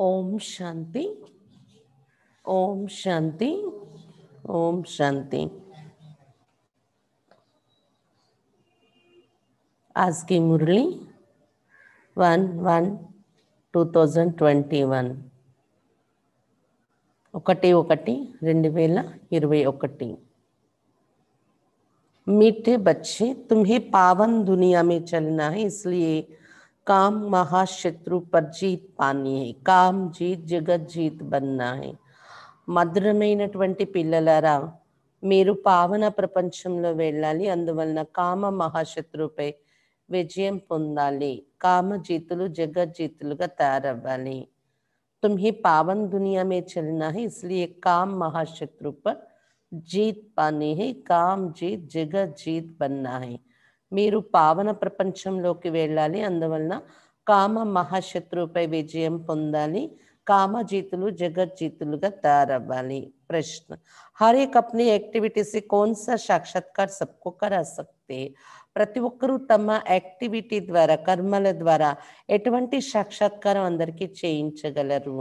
ओम शांति ओम शांति ओम शांति आज की मुरली one one two thousand twenty one ఒకటి ఒకటి मीठे बच्चे तुम्हें पावन दुनिया में चलना है इसलिए काम महाशत्रु पर जीत पानी है काम जीत जगत जीत बनना है पिलरा पावन మీరు अंदव काम వెళ్ళాలి అందువలన विजय మహాశత్రుపై काम जीत जगत जीत तैयारवाली तुम ही पावन दुनिया में चलना है इसलिए काम महाशत्रु पर जीत पानी है काम जीत जगत जीत बनना है మీరు పావన ప్రపంచంలోకి వెళ్ళాలి అందువలన కామ మహాశత్రువుపై విజయం పొందాలి కామజీతులు జగజ్జీతులుగా తయారవ్వాలి జీతులుగా हर एक अपनी एक्टिविटी యాక్టివిటీస్ कौन सा साक्षात्कार ప్రతి ఒక్కరూ తమ యాక్టివిటీ ద్వారా కర్మల ద్వారా ఎటువంటి సాక్షాత్కారం అందరికీ చేయించగలరు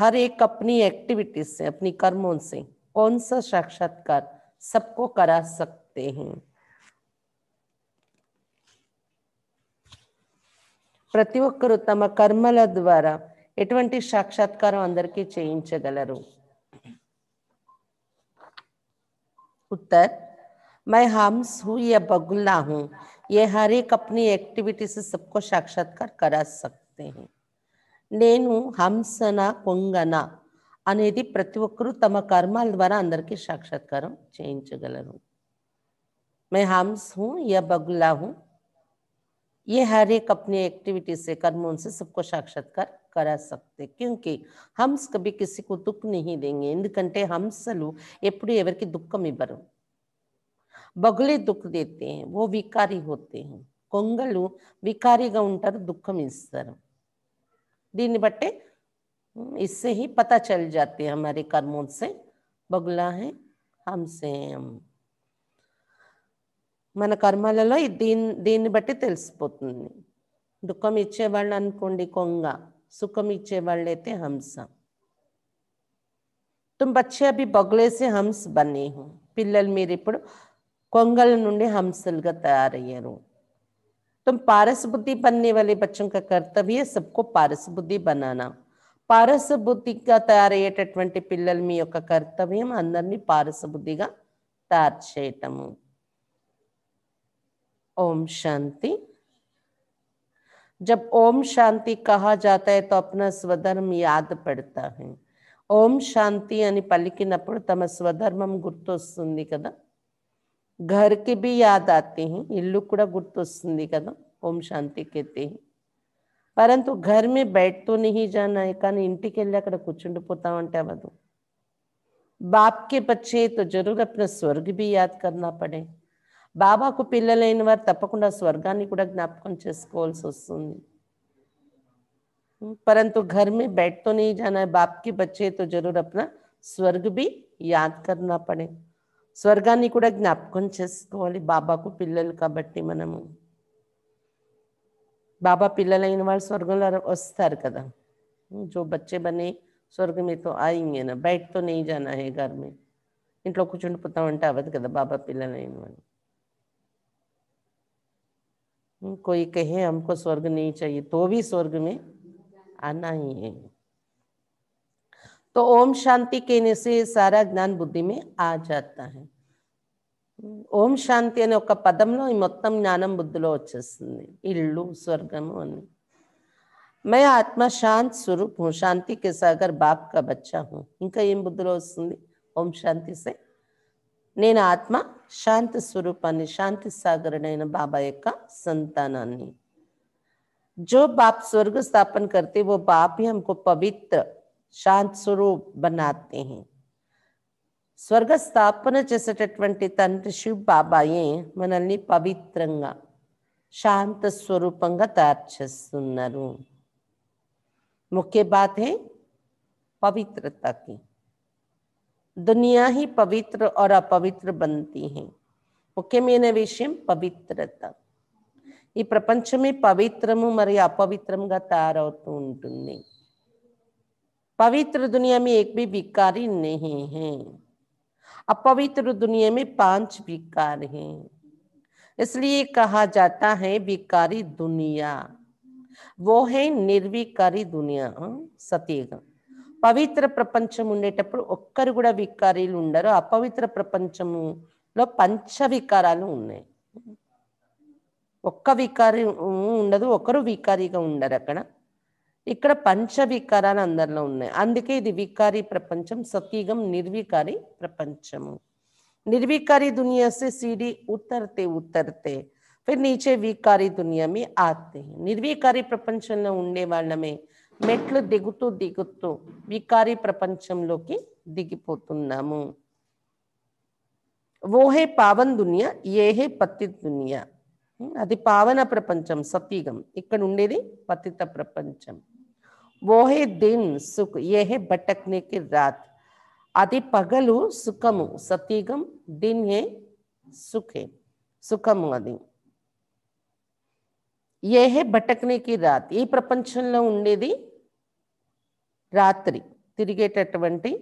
हर एक अपनी एक्टिविटी से अपनी कर्मों से कौन सा सकते हैं ప్రతి ఒక్కరు తమ కర్మల ద్వారా ఎటువంటి సాక్షాత్కారం అందరికీ చేయించగలరు ఉత్తర్ मैं हम्स हूँ या बगुला हूँ ये हर एक अपनी एक्टिविटी సాక్షాత్కార్ కరా సక్తే నేను హంసన కొంగన అనేది ప్రతి ఒక్కరూ తమ కర్మాల ద్వారా అందరికీ సాక్షాత్కారం చేయించగలరు मैं हम्स हूँ या बगुला हूँ ये हर एक अपनी एक्टिविटी से कर्म उनसे सबको साक्षात्कार करा सकते क्योंकि हम्स कभी किसी को दुख नहीं देंगे ఎందుకంటే హంసలు ఎప్పుడు दुख దుఃఖం ఇవ్వరు బగులే దుఃఖ దేతే ఓ వికారి హోతే కొంగలు వికారిగా ఉంటారు దుఃఖం ఇస్తారు దీన్ని बटे इससे ही पता चल जाते हैं हमारे कर्मों से बगुला है हमसे हम మన కర్మలలో దీన్ని దీన్ని బట్టి తెలిసిపోతుంది దుఃఖం ఇచ్చేవాళ్ళు అనుకోండి కొంగ సుఖం అయితే హంస తుమ్ బచ్చే అవి బొగలేసి హంస బన్నీ పిల్లలు మీరు ఇప్పుడు కొంగల నుండి హంసలుగా తయారయ్యారు తుమ్ पारस बुद्धि बनने वाले बच्चों కర్తవ్య సబ్కో పారస బుద్ధి బనానా పారస బుద్ధిగా తయారయ్యేటటువంటి పిల్లలు మీ యొక్క కర్తవ్యం అందరినీ పారస బుద్ధిగా తయారు చేయటము ओम शांति जब ओम शांति कहा जाता है तो अपना स्वधर्म याद पड़ता है ओम शांति यानी पलिकिनपुर तम स्वधर्म गुर्त कदा घर की भी याद आती है इूडा गुर्त कदा ओम शांति कहते हैं परंतु घर में बैठ तो नहीं जाना है का इंटा कुर्चुंडता अवद बाप के बच्चे तो जरूर अपना स्वर्ग भी याद करना पड़े బాబాకు పిల్లలైనవరు తప్పకుండా స్వర్గాన్ని కూడా జ్ఞాపకం చేసుకోవాల్సి వస్తుంది. परंतु घर में बैठ तो नहीं जाना है बाप के बच्चे तो जरूर अपना स्वर्ग भी याद करना पड़े. స్వర్గాన్ని కూడా జ్ఞాపకం చేసుకోవాలి బాబాకు పిల్లలు కబట్టి మనము బాబా పిల్లలైనవరు స్వర్గంలో వస్తారు కదా. जो बच्चे बने स्वर्ग में तो आएंगे ना बैठ तो नहीं जाना है घर में. ఇంత కొంచెం పొత్తా అంటే అవద కదా బాబా పిల్లలైనవరు कोई कहे हमको स्वर्ग नहीं चाहिए तो भी स्वर्ग में आना ही है तो ओम शांति कहने से सारा ज्ञान बुद्धि में आ जाता है ఓం శాంతి అనే ఒక పదంలో ఈ మొత్తం జ్ఞానం బుద్ధిలో వచ్చేస్తుంది ఇల్లు స్వర్గము అని మే ఆత్మ శాంత్ స్వరూప్ హూ శాంతి కే సాగర్ బాప్ కా బచ్చా హూ ఇంకా ఏం బుద్ధిలో వస్తుంది ఓం శాంతి సే నేను ఆత్మ शांत स्वरूप शांति सागर बाबा एक संताना जो बाप स्वर्ग स्थापन करते वो बाप ही हमको पवित्र शांत स्वरूप बनाते हैं स्वर्ग स्थापन चेसेटी तंत्र शिव बाबा ये मनल पवित्र शांत स्वरूप तैयार मुख्य बात है पवित्रता की दुनिया ही पवित्र और अपवित्र बनती है ముఖ్యమైన विषय पवित्रता प्रपंच में पवित्र मरी అపవిత్రముగా తయారవుతూ ఉంటుంది पवित्र दुनिया में एक भी विकारी नहीं है अपवित्र दुनिया में पांच विकार हैं इसलिए कहा जाता है विकारी दुनिया वो है निर्विकारी दुनिया सत्यगा పవిత్ర ప్రపంచం ఉండేటప్పుడు ఒక్కరు కూడా వికారీలు ఉండరు అపవిత్ర ప్రపంచములో పంచ వికారాలు ఉన్నాయి ఒక్క వికారి ఉండదు ఒకరు వికారీగా ఉండరు అక్కడ ఇక్కడ పంచ వికారాలు అందరిలో ఉన్నాయి అందుకే ఇది వికారీ ప్రపంచం సతీగం నిర్వికారి ప్రపంచము నిర్వికారి దునియాస్తే సిడి ఉత్తర్తే उतरते ఫిర్ फिर వికారి विकारी ఆత్తే నిర్వికారి ప్రపంచంలో ఉండే వాళ్ళమే మెట్లు దిగుతూ దిగుతూ వికారి ప్రపంచంలోకి దిగిపోతున్నాము ఓహే పావన్ దునియా ఏహే పత్తి దునియా అది పావన ప్రపంచం సతీగం ఇక్కడ ఉండేది పతిత ప్రపంచం ఓహే దిన్ సుఖ్ ఏహే బటక్నేకి రాత్ అది పగలు సుఖము సతీగం దిన్ హే సుఖే సుఖము అది ఏహే బటక్నేకి రాత్ ఈ ప్రపంచంలో ఉండేది रात्रि तिरगेत अटवंती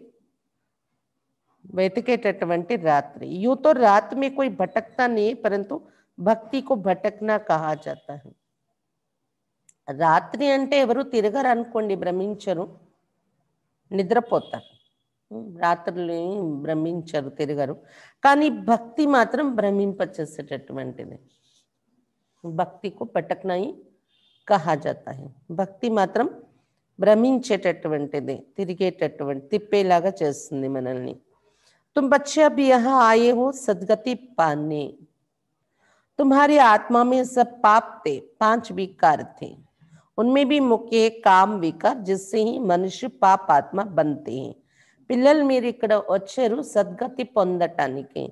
वेतकेत अटवंती रात्रि यूं तो रात में कोई भटकता नहीं परंतु भक्ति को भटकना कहा जाता है रात्रि అంటే మీరు తిరగరు అనుకోండి భ్రమించరు నిద్రపోతారు రాత్రులే భ్రమించరు తిరగరు కానీ భక్తి మాత్రం భ్రమించచేసేటటువంటిది భక్తికు పటక్నై కహా jata hai bhakti matram భ్రమించేటటువంటిది తిరిగేటటువంటి తిప్పేలాగా చేస్తుంది మనల్ని तुम बच्चे సద్గతి పాన్ని తుమ్హారి हो सदगति पाने तुम्हारी పాంచ్ వికార్ सब ఉన్మే బి ముఖ్య కామ్ వికార్ उनमें भी मुख्य మనుషు పాప ఆత్మ బంతే పిల్లలు మీరు ఇక్కడ వచ్చారు సద్గతి పొందటానికి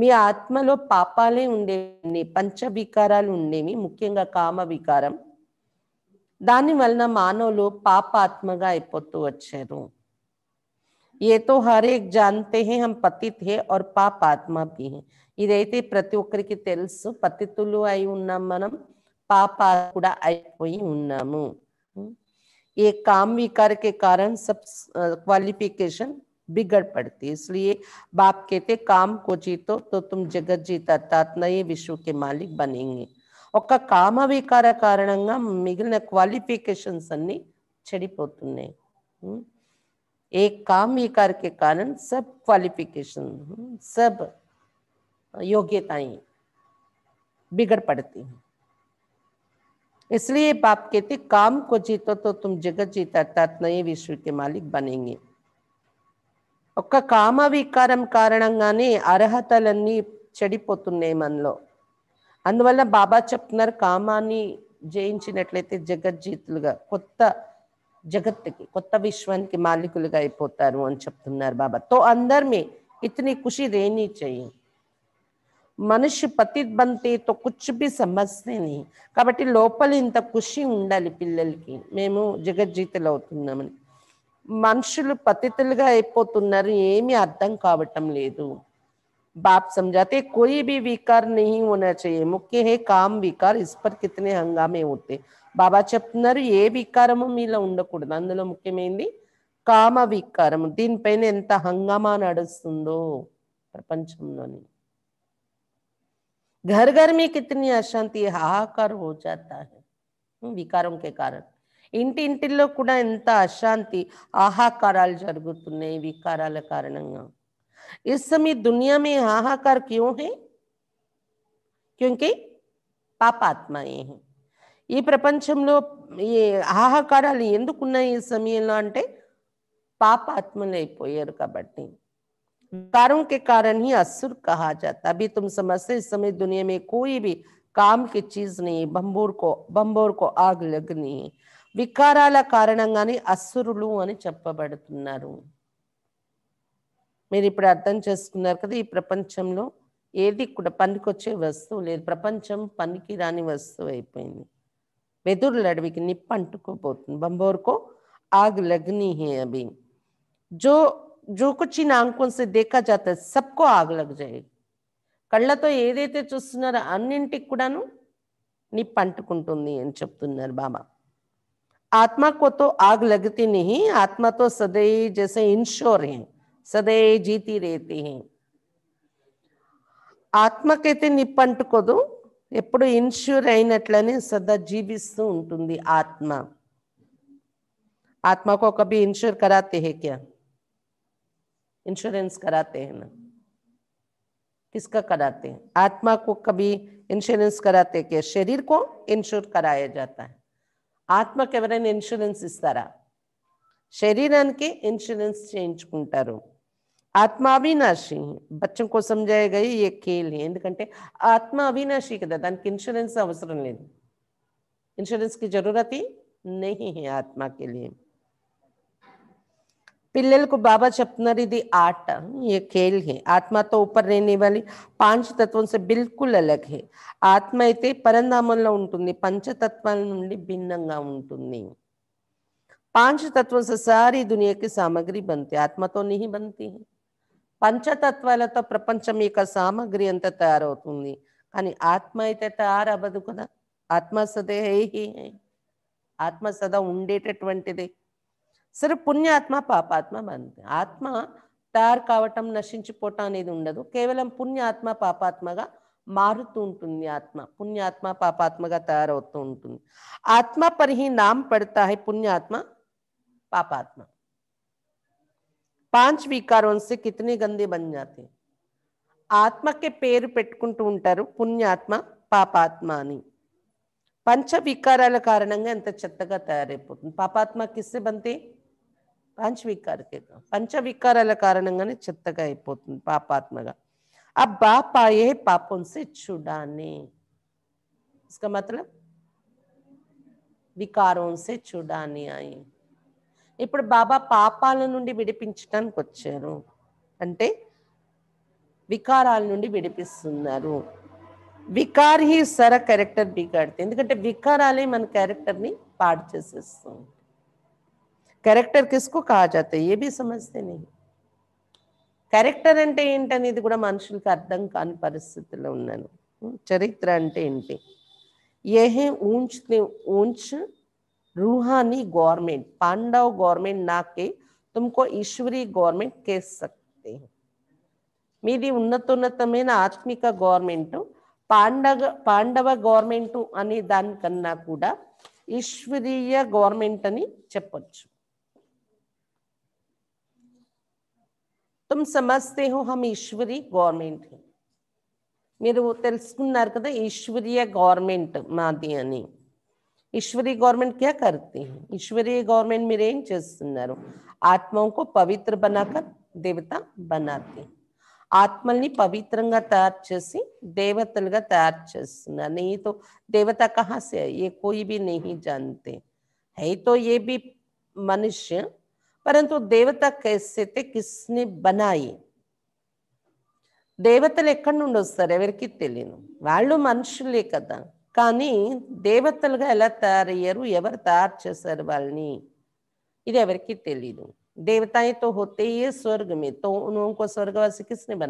మీ ఆత్మలో పాపాలే ఉండేవి పంచ వికారాలు ఉండేవి ముఖ్యంగా కామ వికారం दानिवलना मानवलो पापात्मागाय पोत्तु वचेरु ये तो हर एक जानते हैं हम पतित हैं और पापात्मा भी हैं इदयते प्रत्येकरिकी తెలుసు పతిత్తులు అయి ఉన్నాము మనం పాపాలు కూడా అయిపోయి ఉన్నాము ఏ కామ్ వి కర్కే కారణ సబ్ క్వాలిఫికేషన్ బిగర్ పడుతది ఇస్लिये బాప్ కేతే కామ్ కో జీతో తో తుమ్ జగత్ జీత తాత్ నహీ विश्व के मालिक बनेंगे ఒక కామవీకార కారణంగా మిగిలిన క్వాలిఫికేషన్స్ అన్ని చెడిపోతున్నాయి ఏ కామీకార్ కే కారణం సబ్ క్వాలిఫికేషన్స్ సబ్ యోగ్యతై बिगड़ पड़ती है इसलिए पाप के काम को जीता तो तुम जगत जीताtat नहीं विश्व के मालिक बनेंगे आपका कामविकारम कारणंगाने अरहतलन्नी చెడిపోతున్నే మనలో అందువల్ల బాబా చెప్తున్నారు కామాన్ని జయించినట్లయితే జగజ్జీతులుగా కొత్త జగత్తుకి కొత్త విశ్వానికి మాలికులుగా అయిపోతారు అని చెప్తున్నారు బాబా తో అందరి ఇతని ఖుషి రేణి చెయ్యి మనిషి పతి బంతే తో కుచ్చు కాబట్టి లోపల ఇంత ఖుషి ఉండాలి పిల్లలకి మేము జగజ్జీతులు అవుతున్నామని మనుషులు పతితులుగా అయిపోతున్నారు ఏమీ అర్థం కావటం లేదు बाप समझाते कोई भी विकार नहीं होना चाहिए मुख्य है काम विकार इस पर कितने हंगामे होते बाबा चपनर ये विकार अंदर मुख्यमंत्री काम विकार दीन पैन एंत हंगामा नो प्रपंच घर घर में कितनी अशांति हाहाकार हो जाता है हम्म, विकारों के कारण इंट इंटर अशांति हाहाकार जो विकार कारण इस समय दुनिया में हाहाकार क्यों है क्योंकि पाप आत्माएं हैं ये प्रपंच ये हाहाकार समय अंत पाप आत्मलोर का बट्टी कारों के कारण ही असुर कहा जाता अभी तुम समझते इस समय दुनिया में कोई भी काम की चीज नहीं बंबूर को बंबोर को आग लगनी विकाराल कारण असुर अच्छी चपबड़ी మీరు ఇప్పుడు అర్థం చేసుకున్నారు కదా ఈ ప్రపంచంలో ఏది కూడా పనికొచ్చే వస్తువు లేదు ప్రపంచం పనికి రాని వస్తువు అయిపోయింది వెదురుల అడవికి నిప్పు అంటుకోబోతుంది బంబోర్కో ఆగ్ లగ్ని హే అభి జో జో కుచిన ఆంకోన్ సే దేఖా జాత సబ్కో ఆగ్ లగ్ జాయి కళ్ళతో ఏదైతే చూస్తున్నారో అన్నింటికి కూడాను నిప్పు అంటుకుంటుంది అని చెప్తున్నారు బాబా ఆత్మకోతో ఆగ్ లగతి నిహి ఆత్మతో సదై జస ఇన్షోర్ హే सदै जीती रेती ही आत्मकते निपंटू इंश्यूर अने सदा जीवित उ आत्मा आत्मा को कभी इंश्योर कराते हैं क्या इंश्योरेंस कराते हैं ना किसका कराते हैं आत्मा को कभी इंश्योरेंस कराते हैं क्या शरीर को इंश्योर कराया जाता है आत्मा केवर इंश्योरेंस इतारा शरीरा इंश्योरेंस चुटारो आत्मा अविनाशी है बच्चों को समझाया गया ये खेल है आत्मा अविनाशी అవినాశి కదా దానికి ఇన్సూరెన్స్ అవసరం లేదు की जरूरत ही नहीं है आत्मा के लिए పిల్లలకు को बाबा ఇది आट ये खेल है आत्मा तो ऊपर रहने वाली पांच तत्वों से बिल्कुल अलग है आत्मा అయితే పరంధామంలో पंच तत्व भिन्न భిన్నంగా पांच तत्वों से सारी दुनिया की सामग्री बनती है आत्मा तो नहीं बनती है పంచతత్వాలతో ప్రపంచం యొక్క సామగ్రి అంతా తయారవుతుంది కానీ ఆత్మ అయితే తయారవ్వదు కదా ఆత్మ సదే ఆత్మ సదా ఉండేటటువంటిది సరే పుణ్యాత్మ పాపాత్మ అంతే ఆత్మ తయారు కావటం నశించిపోవటం అనేది ఉండదు కేవలం పుణ్యాత్మ పాపాత్మగా మారుతూ ఉంటుంది ఆత్మ పుణ్యాత్మ పాపాత్మగా తయారవుతూ ఉంటుంది ఆత్మ పరిహి నామ పడతాయి పుణ్యాత్మ పాపాత్మ పాంచ్ వికారం से కితనీ गंदे బన్ जाते हैं పేరు పెట్టుకుంటూ ఉంటారు పుణ్యాత్మ పాపాత్మ అని పంచ వికారాల కారణంగా ఎంత చెత్తగా తయారైపోతుంది పాపాత్మ కిస్సే బంతే పాంచ వికారకే పంచ వికారాల కారణంగానే చెత్తగా అయిపోతుంది పాపాత్మగా ఆ బాపాయే పాపం पापों से छुड़ाने इसका मतलब विकारों ఇప్పుడు బాబా పాపాల నుండి విడిపించడానికి వచ్చారు అంటే వికారాల నుండి విడిపిస్తున్నారు వికార్ హీ సర క్యారెక్టర్ బిగాడితే ఎందుకంటే వికారాలే మన క్యారెక్టర్ని పాడు చేసేస్తుంది క్యారెక్టర్ కిసుకు కాజాతే ఏ బి సమస్తే క్యారెక్టర్ అంటే ఏంటనేది కూడా మనుషులకు అర్థం కాని పరిస్థితిలో ఉన్నాను చరిత్ర అంటే ఏంటి ఏహే ఊంచు ఊంచు रूहानी गवर्नमेंट पांडव गवर्नमेंट ना के तुमको ईश्वरी गवर्नमेंट कह सकते हैं मेरी उन्नत उन्नतम आत्मिक गवर्नमेंट पांडव पांडव गवर्नमेंट अने दूर ईश्वरीय गवर्नमेंट चपच्छ तुम समझते हो हम ईश्वरी गवर्नमेंट हैं मेरे तेस कदा ईश्वरीय गवर्नमेंट मादी ईश्वरी गवर्नमेंट क्या करती है ईश्वरी गवर्नमेंट मि रेंज చేస్తున్నారు ఆత్మونکو పవిత్ర బనకర్ దేవత బనాతే ఆత్మల్ని పవిత్రంగా తయారు చేసి దేవత్తులుగా తయారు చేస్తున్నారు నితో దేవత కహస్య ఏ కోయి బి నహీ జంతే హై తో యే బి మనిష్య परंतु దేవత కైసేతే కిస్నే బనాయి దేవత ఎక్కన ఉండొస్తార ఎవర్కి తెలియను వాళ్ళు మనుషులే కదా కానీ దేవతలుగా ఎలా తయారయ్యారు ఎవరు తయారు చేశారు వాళ్ళని ఇది ఎవరికి తెలియదు దేవతాయితో హోతే होते ही है स्वर्ग में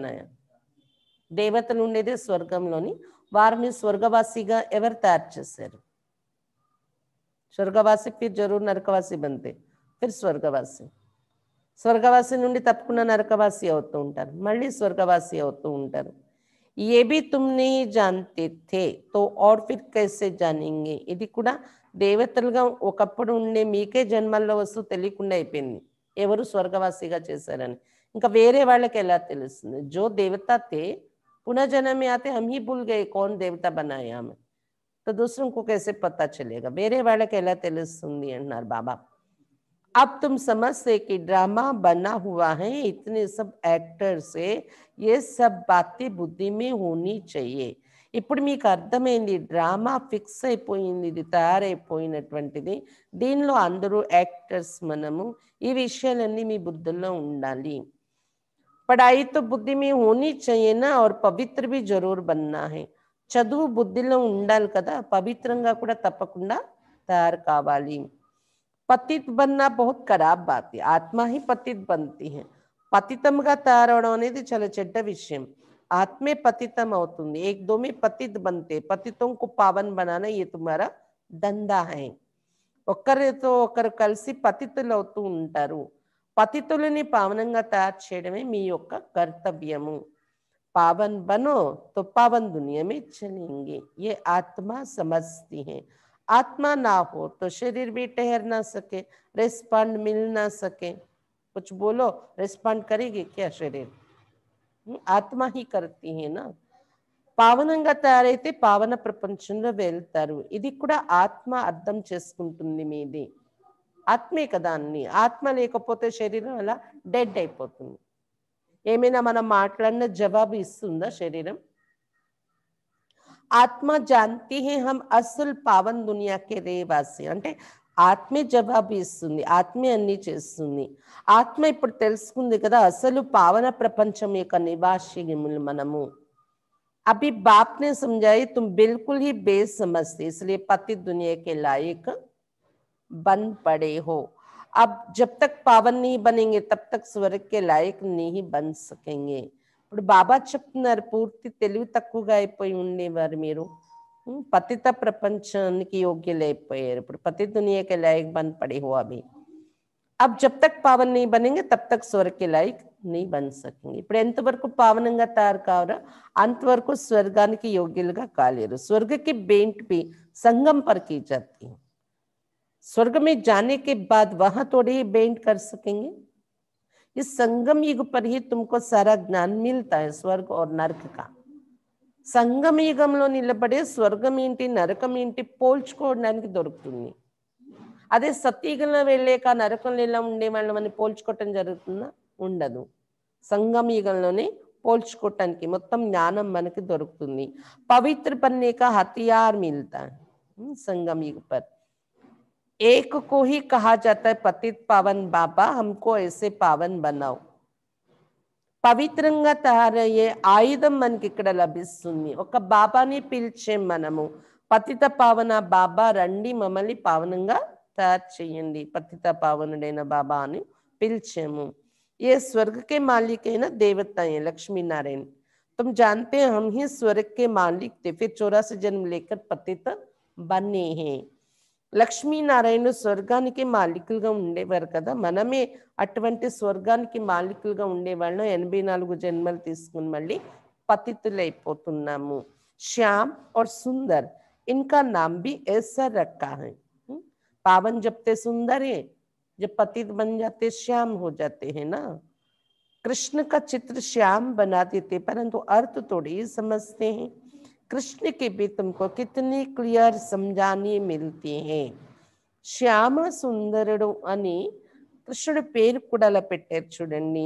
దేవతలు ఉండేదే స్వర్గంలోని వారిని స్వర్గవాసిగా ఎవరు తయారు చేశారు స్వర్గవాసి ఫిర్ జరూర్ నరకవాసి బంతే ఫిర్ స్వర్గవాసి స్వర్గవాసి నుండి తప్పకుండా నరకవాసి అవుతూ ఉంటారు మళ్ళీ స్వర్గవాసి అవుతూ ఉంటారు ये भी तुम नहीं जानते थे तो और फिर कैसे जानेंगे इध देवत उड़े जन्म वस्तुकं एवर स्वर्गवासी चेसर इंका वेरे वाले जो देवता थे पुनर्जन्मे आते हम ही भूल गए कौन देवता बनाया हमें तो दूसरों को कैसे पता चलेगा वेरे वाले अट्ठा बाबा अब तुम समझ से कि ड्रामा बना हुआ है इतने सब एक्टर से ये सब बातें बुद्धि में होनी चाहिए इपड़ अर्थमी ड्रामा फिस् तैयार दीन अंदर ऐक्टर्स मन विषय बुद्धि उड़ाई तो बुद्धि में होनी चाहिए ना और पवित्र भी जरूर बनना है चलो बुद्धि उदा पवित्र तपकड़ा तैयार कावाली पतित बनना बहुत खराब बात है आत्मा ही पतित बनती है पतितम का तारवण అనేది చాలా చెడ్డ విషయం ఆత్మయే పతితం అవుతుంది ఏకదోమే పతిత్ बनते पतितों को पावन बनाना ये तुम्हारा दंडा हैొక్కరేతోొక్కరు కల్సి పతితుల అవుతూ ఉంటారు పతితులని పావనంగా తయారు చేయడమే మీొక్క కర్తవ్యము పావన బను తో పావన duniya me chalenge ye atma samashti hai आत्मा ना हो तो शरीर भी ठहर ना सके रिस्पंड मिल ना सके कुछ बोलो रिस्पंड करेगी क्या శరీరం ఆత్మ హీ కర్తీ హేనా పావనంగా తయారైతే పావన ప్రపంచంలో వెళ్తారు ఇది కూడా ఆత్మ అర్థం చేసుకుంటుంది మీది ఆత్మే కదా అన్ని ఆత్మ లేకపోతే శరీరం అలా డెడ్ అయిపోతుంది ఏమైనా మనం మాట్లాడిన జవాబు ఇస్తుందా శరీరం आत्मा जानती है हम असल पावन दुनिया के रेवासी अंटे आत्मे जवाब इतनी आत्मे अन्नी चेस्टी आत्म इपड़ी कदा असल पावन प्रपंचम निवासी मनमु अभी बाप ने समझाई तुम बिल्कुल ही बेसमझते इसलिए पति दुनिया के लायक बन पड़े हो अब जब तक पावन नहीं बनेंगे तब तक स्वर्ग के लायक नहीं बन सकेंगे बाबा चुप्नार पूर्ति तक उड़ेवार पति प्रपंचा की योग्य पति दुनिया के लायक बन पड़े हो अभी अब जब तक पावन नहीं बनेंगे तब तक स्वर के लायक नहीं बन सकेंगे इपड़ेवर को पावन का तैयार कावरा अंतर स्वर्गा योग्य स्वर्ग की बेंट भी संगम पर की जाती है स्वर्ग में जाने के बाद वहां थोड़े ही बेंट कर सकेंगे इस संगम युग पर ही तुमको सारा ज्ञान मिलता है स्वर्ग और नरक का సంగమ యుగంలో నిలబడే స్వర్గం ఏంటి నరకం ఏంటి పోల్చుకోవడానికి దొరుకుతుంది అదే సత్యుగంలో వెళ్ళాక నరకంలో ఇలా ఉండే వాళ్ళమని పోల్చుకోవటం జరుగుతుందా ఉండదు సంగమ యుగంలోనే పోల్చుకోవటానికి మొత్తం జ్ఞానం మనకి దొరుకుతుంది పవిత్ర పన్నేక హతియార్ మిల్త సంగమ యుగ పర్ एक को ही कहा जाता है पतित पावन बाबा हमको ऐसे पावन बनाओ पवित्र తయారయ్యే ఆయుధం मन की లభిస్తుంది बाबा ने पीलचे मन పతిత पावन बाबा రండి మమ్మల్ని पावन తయారు చేయండి పతిత పావనుడైన బాబా అని पीलचे ये स्वर्ग के मालिक है ना देवता है लक्ष्मी नारायण तुम जानते हैं हम ही स्वर्ग के मालिक थे फिर चौरासी जन्म लेकर पतित बने हैं लक्ष्मी नारायण स्वर्गा मालिक कदा मनमे अट्ठे स्वर्गा मालिक नागरू जन्म मल्ल पतिलू श्याम और सुंदर इनका नाम भी ऐसा रखा है पावन जपते सुंदर है जब पति बन जाते श्याम हो जाते हैं ना कृष्ण का चित्र श्याम बना देते परंतु अर्थ थोड़ी ही समझते हैं कृष्ण के भी तुमको कितनी क्लियर समझाने मिलती हैं శ్యామ సుందరుడు అని కృష్ణుడు పేరు కూడాలా పెట్టారు చూడండి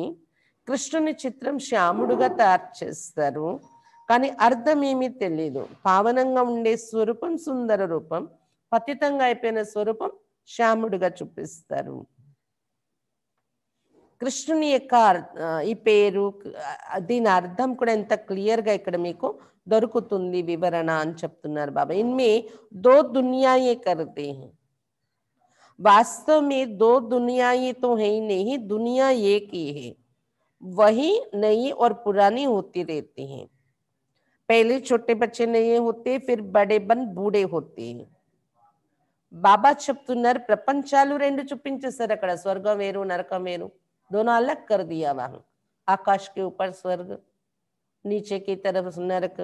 కృష్ణుని చిత్రం శ్యాముడుగా తయారు చేస్తారు కానీ అర్థం ఏమీ తెలియదు పావనంగా ఉండే స్వరూపం సుందర రూపం పతితంగా అయిపోయిన స్వరూపం శ్యాముడుగా చూపిస్తారు कृष्णुन पेर दीन अर्धम क्लीयर ऐसी दी विवरण अच्छी बाबा इनमें दो दुनिया ये करते हैं वास्तव में दो दुनिया ये तो है ही नहीं दुनिया एक ही है वही नई और पुरानी होती रहती है पहले छोटे बच्चे नए होते फिर बड़े बन बूढ़े होते हैं बाबा चुप्त प्रपंच चालू रे चुपचार अड़ा स्वर्ग वेर नरक वेरू दोनों अलग कर दिया वहां आकाश के ऊपर स्वर्ग नीचे की तरफ नरक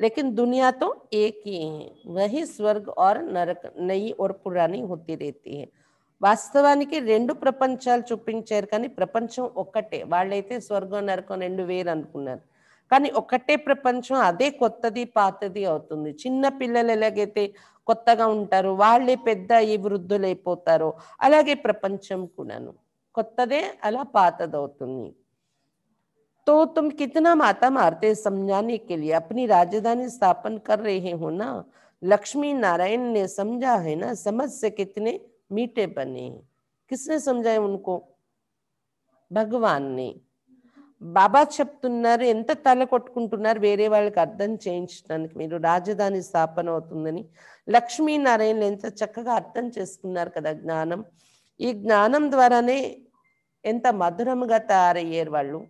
लेकिन दुनिया तो एक ही है वही స్వర్గ और నరక नई और पुरानी होती रहती है వాస్తవానికి రెండు ప్రపంచాలు చూపించారు కానీ ప్రపంచం ఒక్కటే వాళ్ళైతే స్వర్గం నరకం రెండు వేరు అనుకున్నారు కానీ ఒక్కటే ప్రపంచం అదే కొత్తది పాతది అవుతుంది చిన్న పిల్లలు ఎలాగైతే కొత్తగా ఉంటారు వాళ్ళే పెద్ద ఈ వృద్ధులైపోతారో అలాగే ప్రపంచం కూడాను కొత్తదే అలా పాతదవుతుంది तो तुम कितना माता मारते समझाने के लिए अपनी राजधानी स्थापन कर रहे हो ना लक्ष्मी नारायण ने समझा है ना समझ से कितने मीठे बने हैं किसने समझाए उनको భగవాన్ ని బాబా చెప్తున్నారు ఎంత తల కొట్టుకుంటున్నారు వేరే వాళ్ళకి అర్థం చేయించడానికి మీరు రాజధాని స్థాపన అవుతుందని లక్ష్మీనారాయణలు ఎంత చక్కగా అర్థం చేసుకున్నారు కదా జ్ఞానం ఈ జ్ఞానం ద్వారానే ఎంత మధురముగా తయారయ్యారు तैयार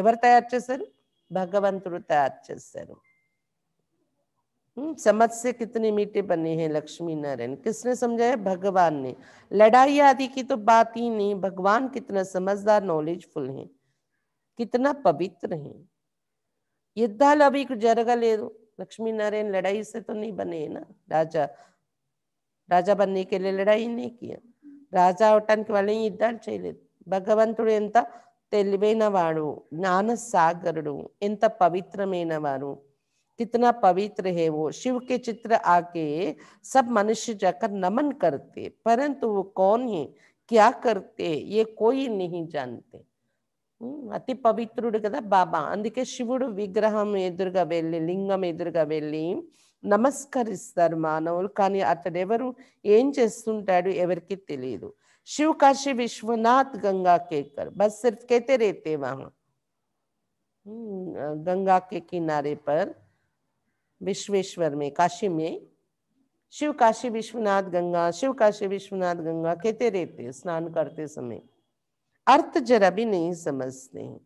ఎవరు తయారు तैयार భగవంతుడు తయారు समझ से कितनी मीठे बने हैं लक्ष्मी नारायण किसने समझाया भगवान ने लड़ाई आदि की तो बात ही नहीं भगवान कितना समझदार नॉलेजफुल है कितना पवित्र है जरगा ले दो लक्ष्मी नारायण लड़ाई से तो नहीं बने ना राजा राजा बनने के लिए लड़ाई नहीं किया राजा के वाले युद्ध चाहिए భగవంతుడు ఎంత వాడు జ్ఞాన సాగరుడు ఎంత పవిత్రమైన వారు కితన పవిత్ర హేవో శివుకి చిత్ర ఆకే సబ్ మనుష్య జక నమన్ కర్తే పరంతు करते परंतु वो ఏ है क्या करते అతి పవిత్రుడు కదా బాబా అందుకే శివుడు విగ్రహం ఎదురుగా వెళ్ళి లింగం ఎదురుగా వెళ్ళి నమస్కరిస్తారు మానవులు కానీ అతడెవరు ఏం చేస్తుంటాడు ఎవరికి తెలియదు शिव काशी विश्वनाथ गंगा के कर बस सिर्फ कहते रहते वहां हम्म, गंगा के किनारे पर विश्वेश्वर में काशी में शिव काशी विश्वनाथ गंगा शिव काशी विश्वनाथ गंगा कहते रहते स्नान करते समय अर्थ जरा भी नहीं समझते हैं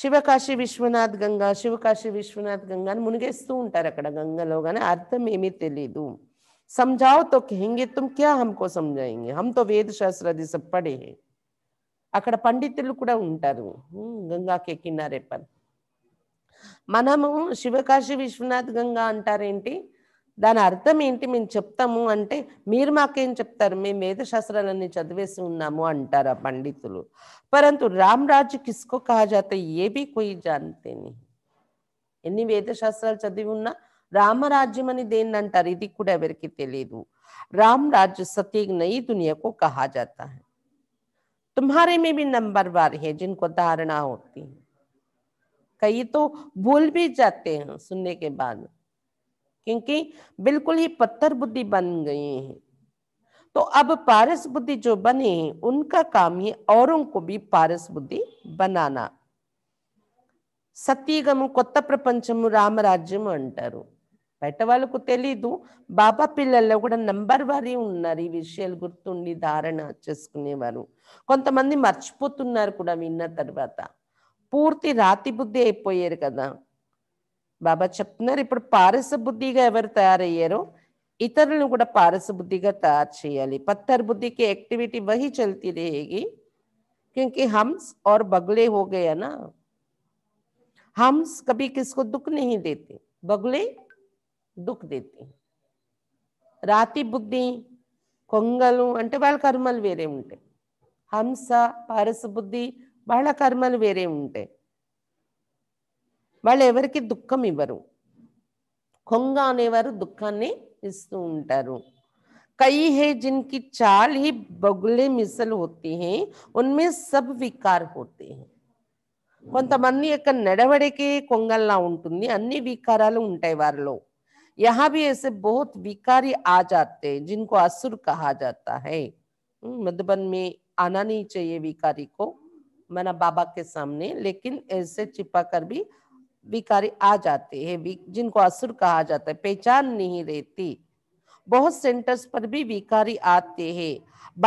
शिव काशी विश्वनाथ गंगा शिव काशी विश्वनाथ गंगा मुनगेस्तू उ अక్కడ గంగలోగానే అర్థం ఏమీ తెలీదు समझाओ తో कहेंगे तुम क्या हमको समझाएंगे हम तो వేద శాస్త్ర అది सब पढ़े అక్కడ పండితులు కూడా ఉంటారు గంగాకే కినారే పని మనము శివకాశి విశ్వనాథ్ గంగా అంటారేంటి దాని అర్థం ఏంటి మేము చెప్తాము అంటే మీరు మాకేం చెప్తారు మేము వేదశాస్త్రాలన్నీ చదివేసి ఉన్నాము అంటారు ఆ పండితులు పరంతు రామ్ రాజ్ కిస్కో కాజాత ఏవి బీ కొయ్యి ఎన్ని వేదశాస్త్రాలు చదివి ఉన్నా राम राज्य मन देन ఇది కూడా राज्य सत्य नई दुनिया को कहा जाता है तुम्हारे में भी नंबर बार है जिनको धारणा होती है कई तो भूल भी जाते हैं सुनने के बाद क्योंकि बिल्कुल ही पत्थर बुद्धि बन गई है तो अब पारस बुद्धि जो बने हैं उनका काम ही औरों को भी पारस बुद्धि बनाना సతీగము కొత్త ప్రపంచము రామరాజ్యము అంటారు బయట వాళ్ళకు తెలీదు బాబా పిల్లల్లో కూడా నెంబర్ వారి ఉన్నారు ఈ విషయాలు గుర్తుండి ధారణ చేసుకునేవారు కొంతమంది మర్చిపోతున్నారు కూడా విన్న తర్వాత పూర్తి రాతి బుద్ధి అయిపోయారు కదా బాబా చెప్తున్నారు ఇప్పుడు పారస బుద్ధిగా ఎవరు తయారయ్యారో ఇతరులను కూడా పారస బుద్ధిగా తయారు చేయాలి పత్తర్ బుద్ధికి యాక్టివిటీ వహి చల్తి రేగి క్యూకి हम्स ఆర్ బగులే హోగయా నా ना हम्स कभी దుఃఖ दुख దేతే బగులే दुख देती రాతి బుద్ధి కొంగలు అంటే వాళ్ళ కర్మలు వేరే ఉంటాయి హంస పారస బుద్ధి వాళ్ళ కర్మలు వేరే ఉంటాయి వాళ్ళు ఎవరికి దుఃఖం ఇవ్వరు కొంగ అనేవారు దుఃఖాన్ని ఇస్తూ ఉంటారు कई హే జిన్కి చాల్ ही बगुले मिसल होती हैं उनमें सब विकार होते కొంతమంది యొక్క నడవడికే కొంగల్లా ఉంటుంది అన్ని వికారాలు ఉంటాయి వారిలో यहाँ भी ऐसे बहुत विकारी आ जाते हैं जिनको असुर कहा जाता है हम्म, मधुबन में आना नहीं चाहिए विकारी को मना बाबा के सामने लेकिन ऐसे छिपा कर भी विकारी आ जाते हैं जिनको असुर कहा जाता है पहचान नहीं रहती बहुत सेंटर्स पर भी विकारी आते हैं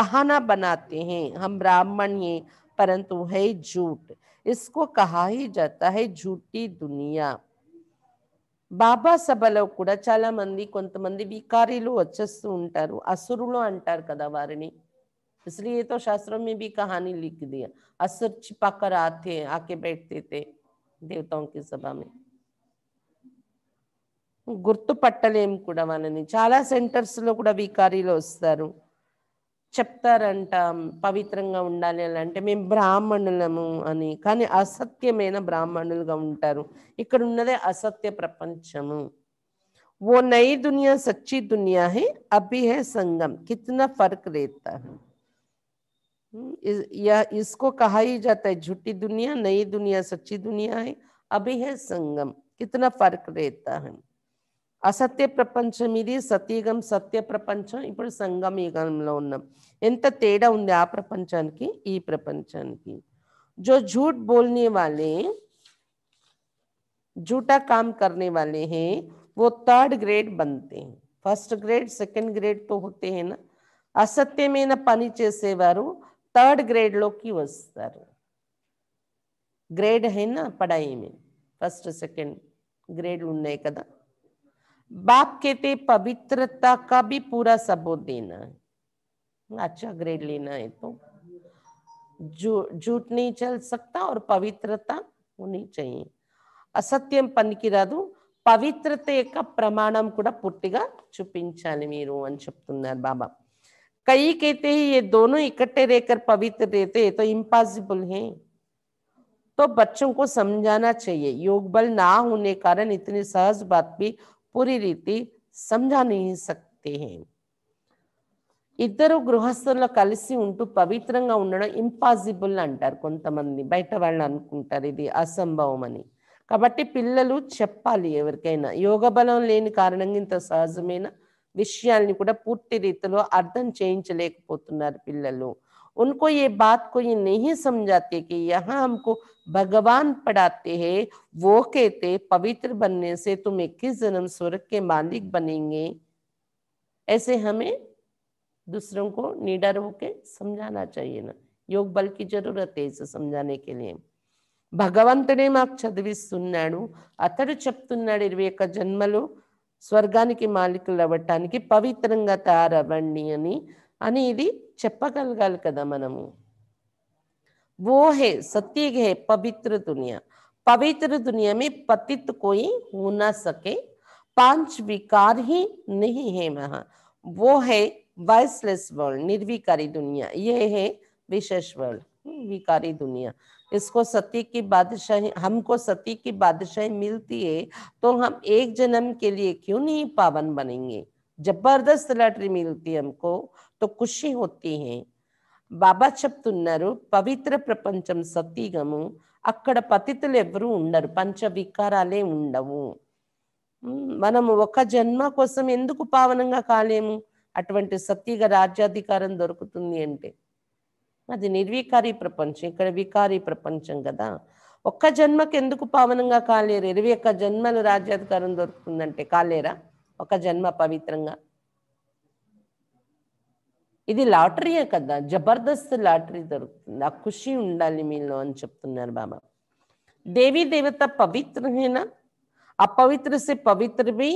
बहाना बनाते हैं हम ब्राह्मण ये परंतु है झूठ इसको कहा ही जाता है झूठी दुनिया బాబా సభలో కూడా చాలామంది కొంతమంది వికారీలు వచ్చేస్తూ ఉంటారు అసురులు అంటారు కదా వారిని इसलिए శాస్త్రం మీ में కహాని లిఖిది लिख दिया రాతే ఆకే कर आते आके बैठते సభ గుర్తుపట్టలేము కూడా వాళ్ళని చాలా సెంటర్స్లో కూడా వికారీలు వస్తారు చెప్తారంట पवित्र उसे मे అంటే का असत्यम అని కానీ అసత్యమైన బ్రాహ్మణులుగా वो नई दुनिया सच्ची दुनिया है अभी है संगम कितना फर्क रहता है या इसको कहा ही जाता है झूठी दुनिया नई दुनिया सच्ची दुनिया है अभी है संगम कितना फर्क रहता है असत्य प्रपंचमी सतीगम सत्य प्रपंच इन संगम युग तेड़ उ प्रपंचा की प्रपंचा की जो झूठ बोलने वाले झूठा काम करने वाले हैं वो थर्ड ग्रेड बनते हैं फर्स्ट ग्रेड सेकंड ग्रेड तो होते हैं ना असत्यम पनी चेसे वो थर्ड ग्रेड की वस्तर ग्रेड है ना पढ़ाई में फस्ट सैकंड ग्रेड उन्ना कदा बाप कहते पवित्रता का भी पूरा सबूत देना अच्छा ग्रेड लेना है तो झूठ नहीं चल सकता और पवित्रता होनी चाहिए అసత్యం पनी పవిత్రత యొక్క ప్రమాణం కూడా పూర్తిగా बाबा कई कहते చెప్తున్నారు ये दोनों इकट्ठे रहकर पवित्र रहते तो इम्पॉसिबल है तो बच्चों को समझाना चाहिए योग बल ना होने कारण इतनी सहज बात भी पूरी रीति समझा नहीं सकते हैं ఇద్దరు గృహస్థుల కలిసి ఉంటూ పవిత్రంగా ఉండడం ఇంపాసిబుల్ అంటారు కొంతమంది బయట వాళ్ళు అనుకుంటారు ఇది అసంభవం అని కాబట్టి పిల్లలు చెప్పాలి ఎవరికైనా యోగ బలం లేని కారణంగా ఇంత సహజమైన విషయాల్ని కూడా పూర్తి రీతిలో అర్థం చేయించలేకపోతున్నారు పిల్లలు उनको ఏ బాత్ కో ये नहीं समझाते कि भगवान पढ़ाते हैं वो कहते पवित्र बनने से तुम इक्कीस जन्म स्वर्ग के मालिक बनेंगे ऐसे हमें दूसरों को निडर होके समझाना चाहिए ना योग बल की जरूरत है इसे समझाने के लिए भगवंत ने मैं चदवी सुना अतड़ चुप्त इवे जन्म लवर्गा मालिक की पवित्र तैयार अवी चपगल कदा मनमुम वो है सत्य है पवित्र दुनिया पवित्र दुनिया में पतित कोई हो ना सके पांच विकार ही नहीं है वहां वो है वॉइसलेस वर्ल्ड निर्विकारी दुनिया यह है विशेष वर्ल्ड हम्म, विकारी दुनिया इसको सती की बादशाही हमको सती की बादशाही मिलती है तो हम एक जन्म के लिए क्यों नहीं पावन बनेंगे जबरदस्त लटरी मिलती है हमको तो खुशी होती है బాబా చెప్తున్నారు పవిత్ర ప్రపంచం సతీగము అక్కడ పతితులు ఎవరు ఉండరు పంచ వికారాలే ఉండవు మనము ఒక జన్మ కోసం ఎందుకు పావనంగా కాలేము అటువంటి సతీగ రాజ్యాధికారం దొరుకుతుంది అంటే అది నిర్వికారి ప్రపంచం ఇక్కడ వికారి ప్రపంచం కదా ఒక్క జన్మకి ఎందుకు పావనంగా కాలేరు ఇరవై ఒక్క జన్మలు రాజ్యాధికారం దొరుకుతుందంటే కాలేరా ఒక జన్మ పవిత్రంగా ఇది లాటరీయే కదా జబర్దస్త్ లాటరీ దొరుకుతుంది ఆ ఖుషి ఉండాలి మీలో అని చెప్తున్నారు బాబా దేవీ దేవత పవిత్ర అపవిత్ర సే పవిత్రవి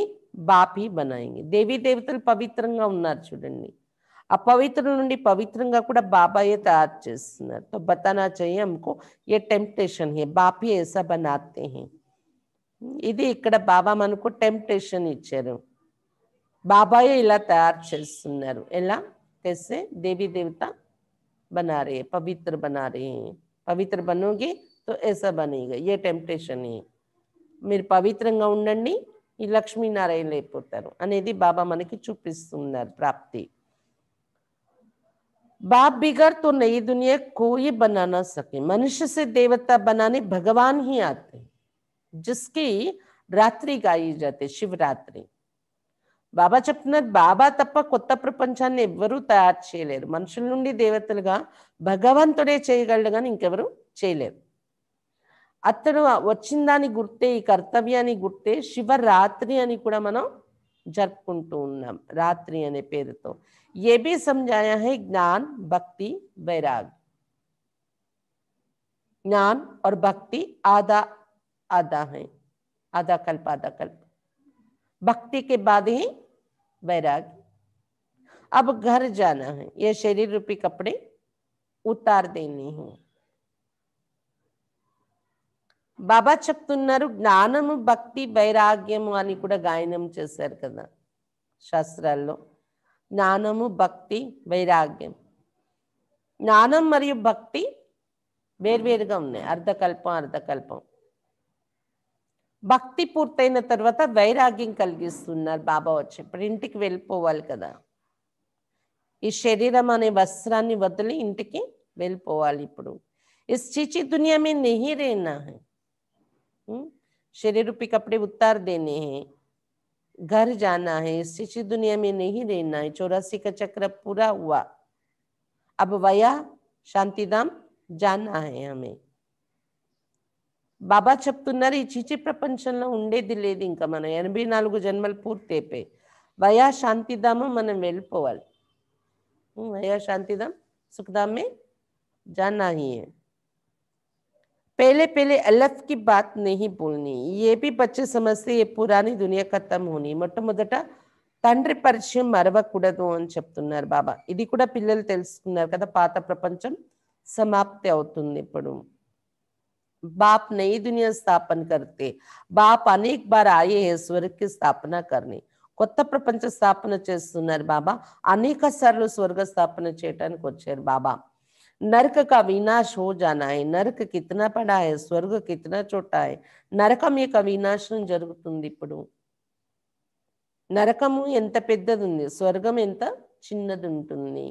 బాపి బనాయి దేవీ దేవతలు పవిత్రంగా ఉన్నారు చూడండి అపవిత్ర నుండి పవిత్రంగా కూడా బాబాయే తయారు చేస్తున్నారు తో బతానా చెయ్యి ఏ టెంప్టేషన్ హే బాపి ఏసా బనాతే హే ఇది ఇక్కడ బాబా మనకు టెంప్టేషన్ ఇచ్చారు బాబాయే ఇలా తయారు చేస్తున్నారు ఎలా कैसे देवी देवता बना रहे हैं पवित्र बना रहे हैं पवित्र बनोगे तो ऐसा बनेगा ये टेम्पटेशन है मेरे पवित्र उड़ी लक्ष्मी नारायण लेकर अने बाबा मन की చూపిస్తున్నారు प्राप्ति बाप बिगर तो नई दुनिया कोई बना ना सके मनुष्य से देवता बनाने भगवान ही आते जिसकी रात्रि गाई जाती शिवरात्रि బాబా చెప్తున్నది బాబా తప్ప కొత్త ప్రపంచాన్ని ఎవ్వరూ తయారు చేయలేరు మనుషుల నుండి దేవతలుగా భగవంతుడే చేయగలడు కానీ ఇంకెవరు చేయలేరు అతడు వచ్చిన దాని గుర్తే ఈ కర్తవ్యాన్ని గుర్తే శివరాత్రి అని కూడా మనం జరుపుకుంటూ ఉన్నాం రాత్రి అనే పేరుతో ఏబి సంజాయ హై జ్ఞాన్ భక్తి వైరాగ్ జ్ఞాన్ ఆర్ భక్తి ఆదా ఆదా హై ఆదా కల్ప ఆదా కల్ప भक्ति के बाद ही वैराग्य अब घर जाना है यह शरीर रूपी कपड़े उतार देने हैं బాబా చెప్తున్నారు జ్ఞానము భక్తి వైరాగ్యము అని కూడా గాయనం చేశారు కదా శాస్త్రాల్లో జ్ఞానము భక్తి వైరాగ్యం జ్ఞానం మరియు భక్తి వేర్వేరుగా ఉన్నాయి అర్ధకల్పం అర్ధకల్పం भक्ति पूर्तन तरह वैराग्य कल बाबा वे इंटर वेल्पाल कदा शरीर अने वस्त्रा वदली इंटी वेल्पाल इन इस चीची दुनिया में नहीं रहना है शरीर पे कपड़े उतार देने हैं घर जाना है इस चीची दुनिया में नहीं रहना है चौरासी का चक्र पूरा हुआ अब वया शांतिधाम जाना है हमें బాబా చెప్తున్నారు ఈ చీచి ప్రపంచంలో ఉండేది లేదు ఇంకా మనం ఎనభై నాలుగు జన్మలు పూర్తి అయిపోయి వయా శాంతిధామం మనం వెళ్ళిపోవాలి వయా శాంతిధామ్ సుఖధామే जाना పేలే పేలే पहले కి బాత్ की बात नहीं बोलनी ये సమస్య ఏ समझते ये హోని మొట్టమొదట తండ్రి పరిచయం మరవకూడదు అని చెప్తున్నారు బాబా ఇది కూడా పిల్లలు తెలుసుకున్నారు కదా పాత ప్రపంచం సమాప్తి అవుతుంది ఇప్పుడు बाप नई दुनिया स्थापन करते బాప్ అనేక బార్ ఆయే की स्थापना करने కొత్త ప్రపంచ స్థాపన చేస్తున్నారు బాబా అనేక సార్లు స్వర్గ స్థాపన చేయటానికి వచ్చారు బాబా నరక का వినాశ హో जाना నరక కితనా పడా స్వర్గ కితనా చోటా నరకం యొక్క వినాశనం జరుగుతుంది ఇప్పుడు నరకము ఎంత పెద్దది ఉంది స్వర్గం ఎంత చిన్నది ఉంటుంది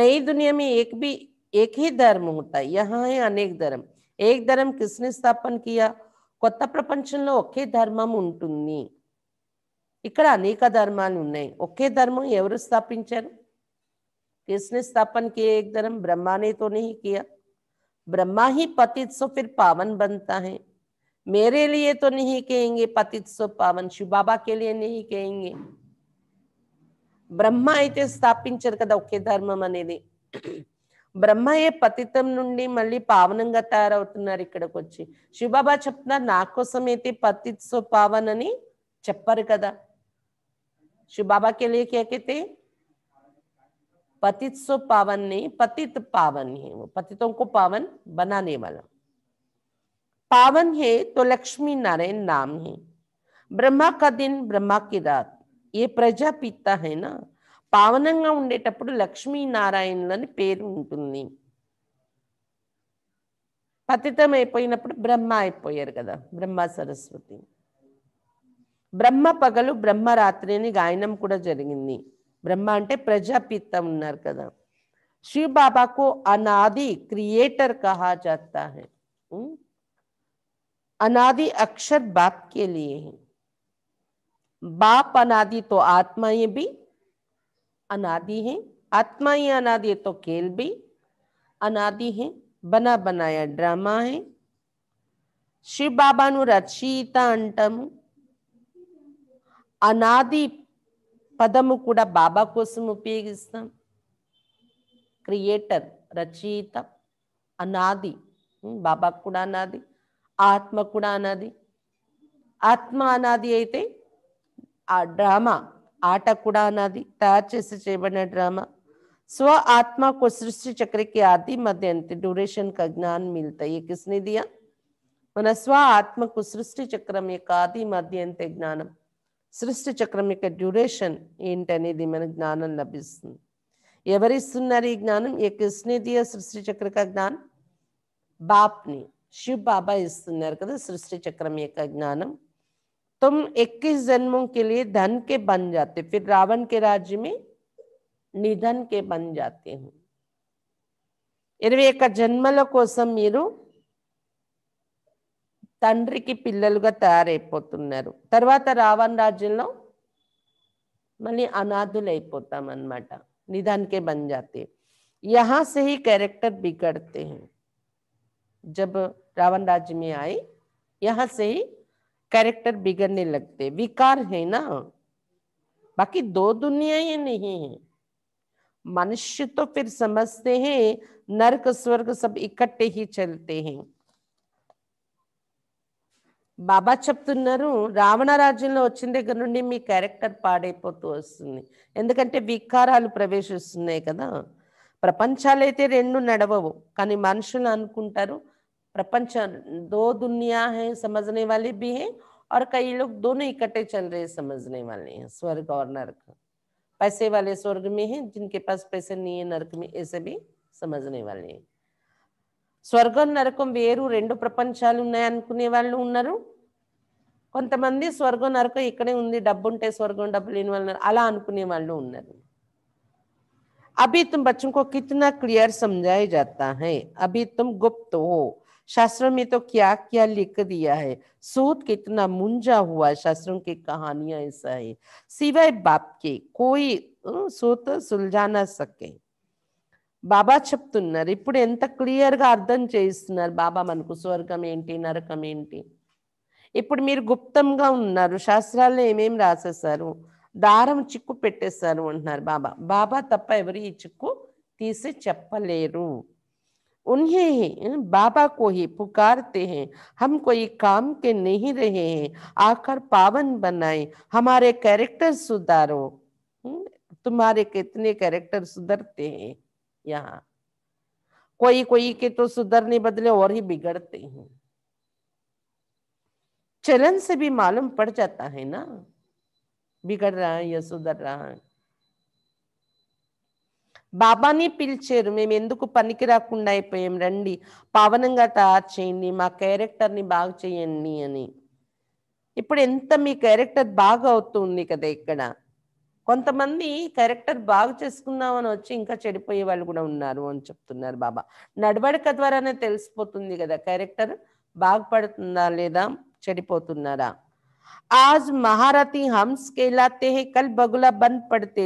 నై దునియా మే ఏక్ బి ఏకే ధర్మం ఉంటాయి హోతా అనేక ధర్మ एक धर्म कृष्ण स्थापन किया क्रत प्रपंच धर्म उ इकड़ अनेक धर्म उन्नाई धर्म एवर स्थापित कृष्ण स्थापन किए एक धर्म ब्रह्म ने तो नहीं किया ब्रह्म ही पति सो फिर पावन बनता है मेरे लिए तो नहीं कहेंगे पति सो पावन शिव बाबा के लिए नहीं कहेंगे ब्रह्म अच्छे स्थापित कदा धर्म अने ब्रह्मये पतित नीं मल्ल पावन तैयार इकड़कोची शिवबाबा चुप्तना ना कोसम पति पावन चपर कदा शिवबाबा के लिए क्या कहते पति पावन पतित पावन है पतितों को पावन बनाने वाला पावन है तो लक्ष्मी नारायण नाम है ब्रह्मा का दिन ब्रह्मा की रात ये प्रजा पीता है ना పావనంగా ఉండేటప్పుడు లక్ష్మీనారాయణులని పేరు ఉంటుంది పతితం అయిపోయినప్పుడు బ్రహ్మ అయిపోయారు కదా బ్రహ్మ సరస్వతి బ్రహ్మ పగలు బ్రహ్మరాత్రి అని గాయనం కూడా జరిగింది బ్రహ్మ అంటే ప్రజాపిత ఉన్నారు కదా శివ బాబాకు అనాది క్రియేటర్ కహా జాతా అనాది అక్షర్ బాప్ अक्षर బాప్ అనాదితో लिए है अनादि है आत्मा ही अनादि है तो खेल भी अनादि है बना बनाया ड्रामा है शिव बाबा नु रचयिता अंटम अनादि पदम कूड़ा बाबा कोसम उपयोग क्रिएटर रचयित अनादि हम्म, बाबा कूड़ा अनादि आत्मा कूड़ा अनादि आत्मा अनादि अ ड्रामा ఆట కూడా అనాది తయారు చేసి చేయబడిన డ్రామా స్వ ఆత్మ को సృష్టి చక్రకి ఆది మధ్య मध्य డ్యూరేషన్ క జ్ఞాన్ మిల్తాయి मिलता మన స్వ ఆత్మకు సృష్టి చక్రం యొక్క ఆది మధ్య అంతే జ్ఞానం సృష్టి చక్రం యొక్క డ్యూరేషన్ ఏంటనేది మన జ్ఞానం లభిస్తుంది ఎవరిస్తున్నారు ఈ జ్ఞానం ఏ కృష్ణేదీయ సృష్టి చక్రక జ్ఞానం బాప్ని శివ్ బాబా ఇస్తున్నారు కదా సృష్టి చక్రం యొక్క జ్ఞానం तुम 21 जन्मों के लिए धन के बन जाते फिर रावण के राज्य में निधन के बन जाते हो इवे जन्म कोसम तंड्र की पिल तैयार तरवा रावण राज्य मल्ल अनाथुलता निधन के बन जाते यहां से ही कैरेक्टर बिगड़ते हैं जब रावण राज्य में आए यहां से ही कैरेक्टर बिगड़ने लगते विकार है ना बाकी दो दुनियाएं नहीं है मनुष्य तो फिर समझते हैं नरक स्वर्ग सब इकट्ठे ही चलते हैं బాబా చెప్తున్నారు రావణ రాజ్యంలో వచ్చిన దగ్గర నుండి మీ క్యారెక్టర్ పాడైపోతూ వస్తుంది ఎందుకంటే వికారాలు ప్రవేశిస్తున్నాయి కదా ప్రపంచాలైతే రెండు నడవవు కానీ మనుషులు అనుకుంటారు प्रपंच दो दुनिया है समझने वाले भी हैं और कई लोग दोनों इकट्ठे चल रहे समझने वाले हैं स्वर्ग और नर्क पैसे वाले स्वर्ग में हैं जिनके पास पैसे नहीं है नर्क में ऐसे भी समझने वाले हैं स्वर्ग నరకం వేరు రెండు ప్రపంచాలు ఉన్నాయనుకునే వాళ్ళు स्वर्ग नरक इकड़े నరకం स्वर्ग डबू लेने वाले अला अकने वालू उ अभी तुम बच्चों को कितना क्लियर समझाया जाता है अभी तुम गुप्त हो शास्त्र में तो क्या क्या लिख दिया है सूत्र कितना मुंजा हुआ शास्त्रों की कहानियां ऐसा है शिवाय बाप के कोई सूत्र सुलझा ना सके बाबा छप्तुन नर इपुड़ ఎంత క్లియర్ గా అర్థం చేయిస్తున్నారు బాబా మనకు स्वर्गम ఏంటి నరకం ఏంటి ఇప్పుడు మీరు గుప్తంగా ఉన్నారు శాస్త్రాలన్నీ ఏమేం రాసేశారు దారం చిక్కు పెట్టేశారు అంటున్నారు బాబా బాబా తప్ప ఎవర ఈ చిక్కు తీసి చెప్పలేరు उन्हें ही बाबा को ही पुकारते हैं हम कोई काम के नहीं रहे हैं आकर पावन बनाए हमारे कैरेक्टर सुधारो हम्म, तुम्हारे कितने कैरेक्टर सुधरते हैं यहाँ कोई कोई के तो सुधरने बदले और ही बिगड़ते हैं चलन से भी मालूम पड़ जाता है ना बिगड़ रहा है या सुधर रहा है బాబాని పిలిచారు మేము ఎందుకు పనికి రాకుండా అయిపోయాం రండి పావనంగా తయారు చేయండి మా క్యారెక్టర్ని బాగు చేయండి అని ఇప్పుడు ఎంత మీ క్యారెక్టర్ బాగా అవుతుంది కదా ఇక్కడ కొంతమంది క్యారెక్టర్ బాగు చేసుకుందామని వచ్చి ఇంకా చెడిపోయే వాళ్ళు కూడా ఉన్నారు అని చెప్తున్నారు బాబా నడవడిక ద్వారానే తెలిసిపోతుంది కదా క్యారెక్టర్ బాగుపడుతుందా లేదా చెడిపోతున్నారా ఆజ్ మహారథి హంస్ కేలాతే కల్ బగుల బంద్ పడితే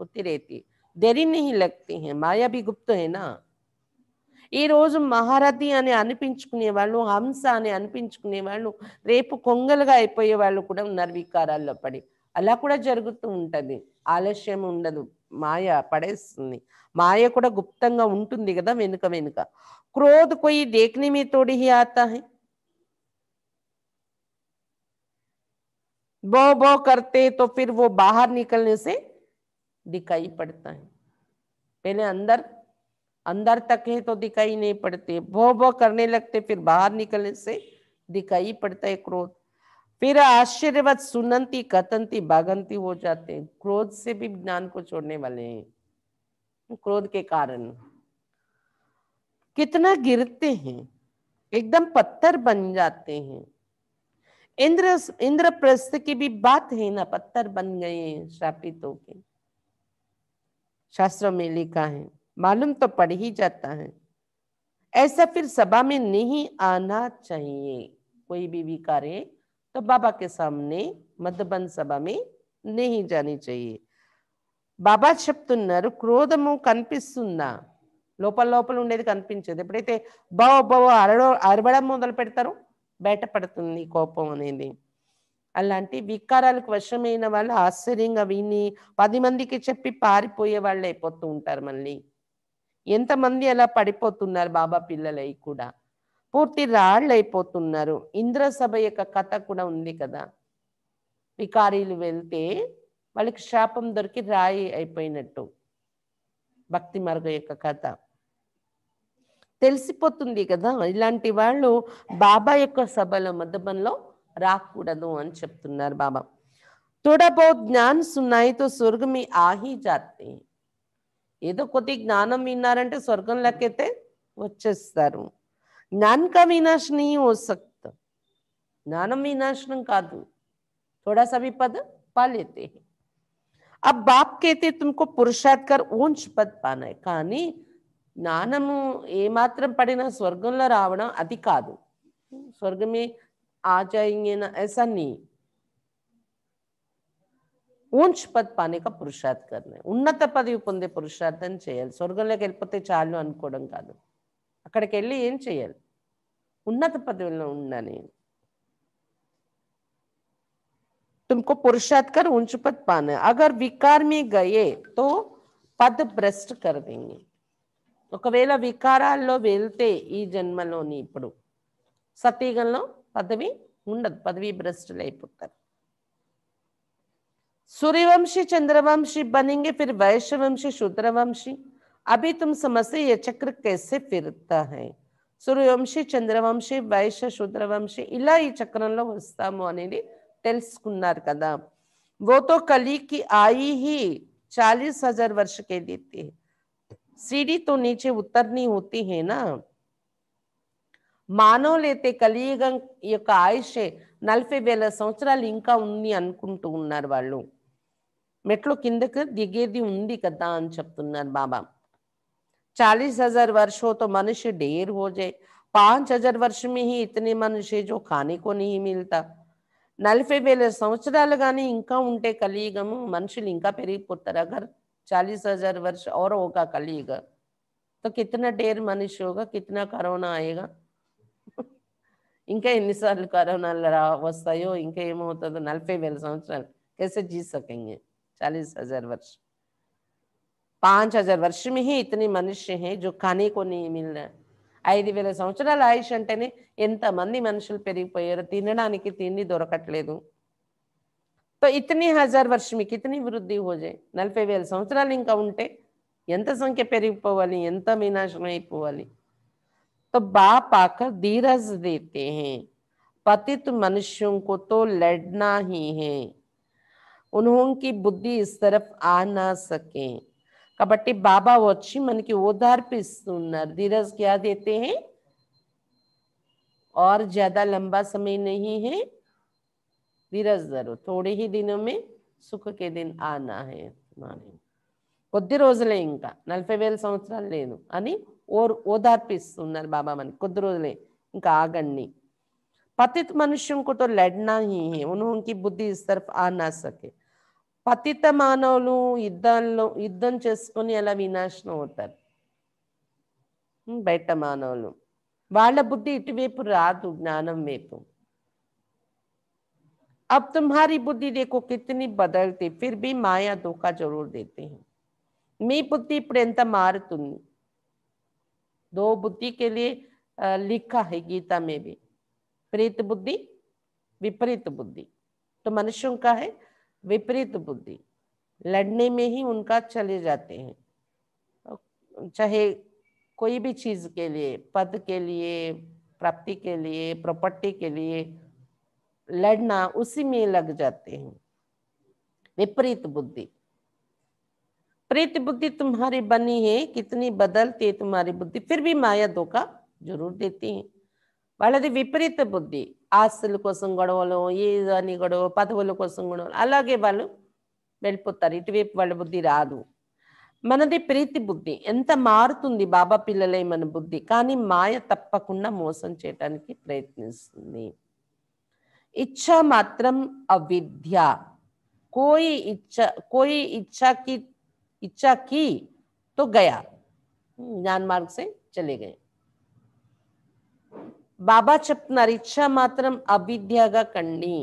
पड़ते से దేరి నహి లగ్తీ హై మాయా భీ గుప్త నా మహారథి అని అనిపించుకునే వాళ్ళు హంస అని అనిపించుకునే వాళ్ళు రేపు కొంగలుగా అయిపోయే వాళ్ళు కూడా ఉన్నారు వికారాల్లో పడి అలా కూడా జరుగుతూ ఉంటుంది ఆలస్యం ఉండదు మాయ పడేస్తుంది మాయ కూడా గుప్తంగా ఉంటుంది కదా వెనుక వెనుక క్రోధ్ కొయ్యి దేక్ని మీ తోడి హి ఆతా బో బో కర్తే తో ఫిర్ वो బాహర్ निकलने दिखाई पड़ता है पहले अंदर अंदर तक है तो दिखाई नहीं पड़ते भो भो करने लगते फिर बाहर निकलने से दिखाई पड़ता है क्रोध फिर आश्चर्यवत सुनंती कथंती बागंती हो जाते हैं क्रोध से भी ज्ञान को छोड़ने वाले हैं क्रोध के कारण कितना गिरते हैं एकदम पत्थर बन जाते हैं इंद्र इंद्रप्रस्थ की भी बात है ना पत्थर बन गए हैं श्रापित के शास्त्र में लिखा है मालूम तो पढ़ ही जाता है ऐसा फिर सभा में नहीं आना चाहिए कोई भी विकार है तो बाबा के सामने मदबन सभा में नहीं जानी चाहिए बाबा शब्द क्रोधम कपल उपड़े बव बव अर अरव मोदी पेड़ बैठ पड़ती कोपमें అలాంటి వికారాలకు వశమైన వాళ్ళు ఆశ్చర్యంగా విని పది మందికి చెప్పి పారిపోయే వాళ్ళు అయిపోతూ ఉంటారు మళ్ళీ ఎంతమంది అలా పడిపోతున్నారు బాబా పిల్లలై కూడా పూర్తి రాళ్ళు అయిపోతున్నారు ఇంద్రసభ యొక్క కథ కూడా ఉంది కదా వికారీలు వెళ్తే వాళ్ళకి శాపం దొరికి రాయి అయిపోయినట్టు భక్తి మార్గం యొక్క కథ తెలిసిపోతుంది కదా ఇలాంటి వాళ్ళు బాబా యొక్క సభలో మధుబంలో రాకూడదు అని చెప్తున్నారు బాబా थोड़ा बहुत జ్ఞాన్ సున్నాయితో స్వర్గం ఆహి జాతి ఏదో కొద్ది జ్ఞానం విన్నారంటే స్వర్గం లెక్కైతే వచ్చేస్తారు జ్ఞానక కా ఓ సక్త జ్ఞానం వినాశనం కాదు थोड़ा सा भी पद पा लेते हैं अब బాప్ कहते तुमको కానీ జ్ఞానము ఏమాత్రం పడినా స్వర్గంలో రావడం అది కాదు స్వర్గమే आजाएंगे ना ऐसा नहीं ఊంచ్ పద్ పానిక పురుషార్థ్ కర్ణ ఉన్నత పదవి పొందే పురుషార్థం చేయాలి స్వర్గంలోకి వెళ్ళిపోతే చాలు అనుకోవడం కాదు అక్కడికి వెళ్ళి ఏం చేయాలి ఉన్నత పదవిలో ఉండని తుమ్కో तुमको पुरुषार्थ कर ऊंच पद पाना अगर विकार में పద్ భ్రష్ట్ కర్ ఒకవేళ వికారాల్లో వెళ్తే ఈ జన్మలోని ఇప్పుడు సతీగంలో पदवी उन्नत पदवी भ्रष्टर सूर्यवंशी चंद्रवंशी बनेंगे फिर वैश्यवंशी शूद्रवंशी अभी तुम समझते ये चक्र कैसे फिरता है सूर्यवंशी चंद्रवंशी वैश्य शूद्रवंशी इला चक्र वस्ता कदा वो तो कली की आई ही चालीस हजार वर्ष के देती है सीढ़ी तो नीचे उतरनी होती है ना మానో లేతే కలియుగ యకాయిశే 40 వేల సంవత్సరాల ఇంకా ఉని అనుకుంటూ ఉన్నారు వాళ్ళు మెట్లు కిందకు దిగేది ఉంది కదా అని చెప్తున్నాను బాబా 40000 ವರ್ಷో తో మనిషి డేర్ హోజే 5000 సంవత్సరమే హి ఇట్ని మనిషి జో ఖని కో నీ మిల్తా నల్ఫే వేల సంవత్సరాలు గాని ఇంకా ఉంటే కలియుగము మనుషులు ఇంకా పెరిపోత రగర్ 40000 ವರ್ಷ ఔరో గా కలిగ తో కిత్నా డేర్ మనిషి హోగా కిత్నా కరోనా ఆయేగా ఇంకా ఎన్నిసార్లు కరోనాలు రా వస్తాయో ఇంకా ఏమవుతుందో నలభై వేల సంవత్సరాలు कैसे जी सकेंगे चालीस हजार वर्ष पांच हजार वर्ष में ही इतने मनुष्य हैं जो खाने को नहीं मिल रहा ఐదు వేల సంవత్సరాల ఆయుష్ అంటేనే ఎంతమంది మనుషులు పెరిగిపోయారు తినడానికి తిండి దొరకట్లేదు సో ఇతని హజార్ వర్షమికి ఇతని వృద్ధి హోజాయి నలభై వేల సంవత్సరాలు ఇంకా ఉంటే ఎంత సంఖ్య పెరిగిపోవాలి ఎంత వినాశనం అయిపోవాలి तो बाप आकर धीरज देते हैं पतित मनुष्यों को तो लड़ना ही है उन्होंने की बुद्धि इस तरफ आ ना सके कबट्टी बाबा की మనకి ఓదార్పిస్తున్నారు धीरज क्या देते हैं और ज्यादा लंबा समय नहीं है धीरज धरो थोड़े ही दिनों में सुख के दिन आना है तुम्हारे रोज రోజులే ఇంకా నలభై వేల సంవత్సరాలు లేదు ओर ओदारपिस्तुन्नारु बाबा मन कुछ रोजले इंका आगंडी पतित मनुष्यों को तो लड़ना ही है उनकी बुद्धि इस तरफ आ ना सके पतित मानव युद्ध चुस्को अला विनाशन होता हम्म, बैठ मानव वाल बुद्धि इट वेप रा अब तुम्हारी बुद्धि देखो कितनी बदलती फिर भी माया धोखा जरूर देते हैं मे बुद्धि इपड़े मारत दो बुद्धि के लिए लिखा है गीता में भी प्रीत बुद्धि विपरीत बुद्धि तो मनुष्यों का है विपरीत बुद्धि लड़ने में ही उनका चले जाते हैं चाहे कोई भी चीज के लिए पद के लिए प्राप्ति के लिए प्रॉपर्टी के लिए लड़ना उसी में लग जाते हैं विपरीत बुद्धि प्रेत बुद्धि तुम्हारी बनी है कितनी बदलती है तुम्हारी बुद्धि फिर भी మాయ धोखा जरूर देती है వాళ్ళది విపరీత బుద్ధి ఆస్తుల కోసం గొడవలు అని గొడవ పదవుల కోసం గొడవలు అలాగే వాళ్ళు వెళ్ళిపోతారు ఇటువైపు వాళ్ళ బుద్ధి రాదు మనది ప్రీతి బుద్ధి ఎంత మారుతుంది బాబా పిల్లలే మన బుద్ధి కానీ మాయ తప్పకుండా మోసం చేయడానికి ప్రయత్నిస్తుంది ఇచ్చ మాత్రం అవిద్య కోయి ఇచ్చ కోయి ఇచ్చకి इच्छा की तो गया ज्ञान मार्ग से चले गए बाबा चप्तार इच्छा मात्र अविद्या कंडी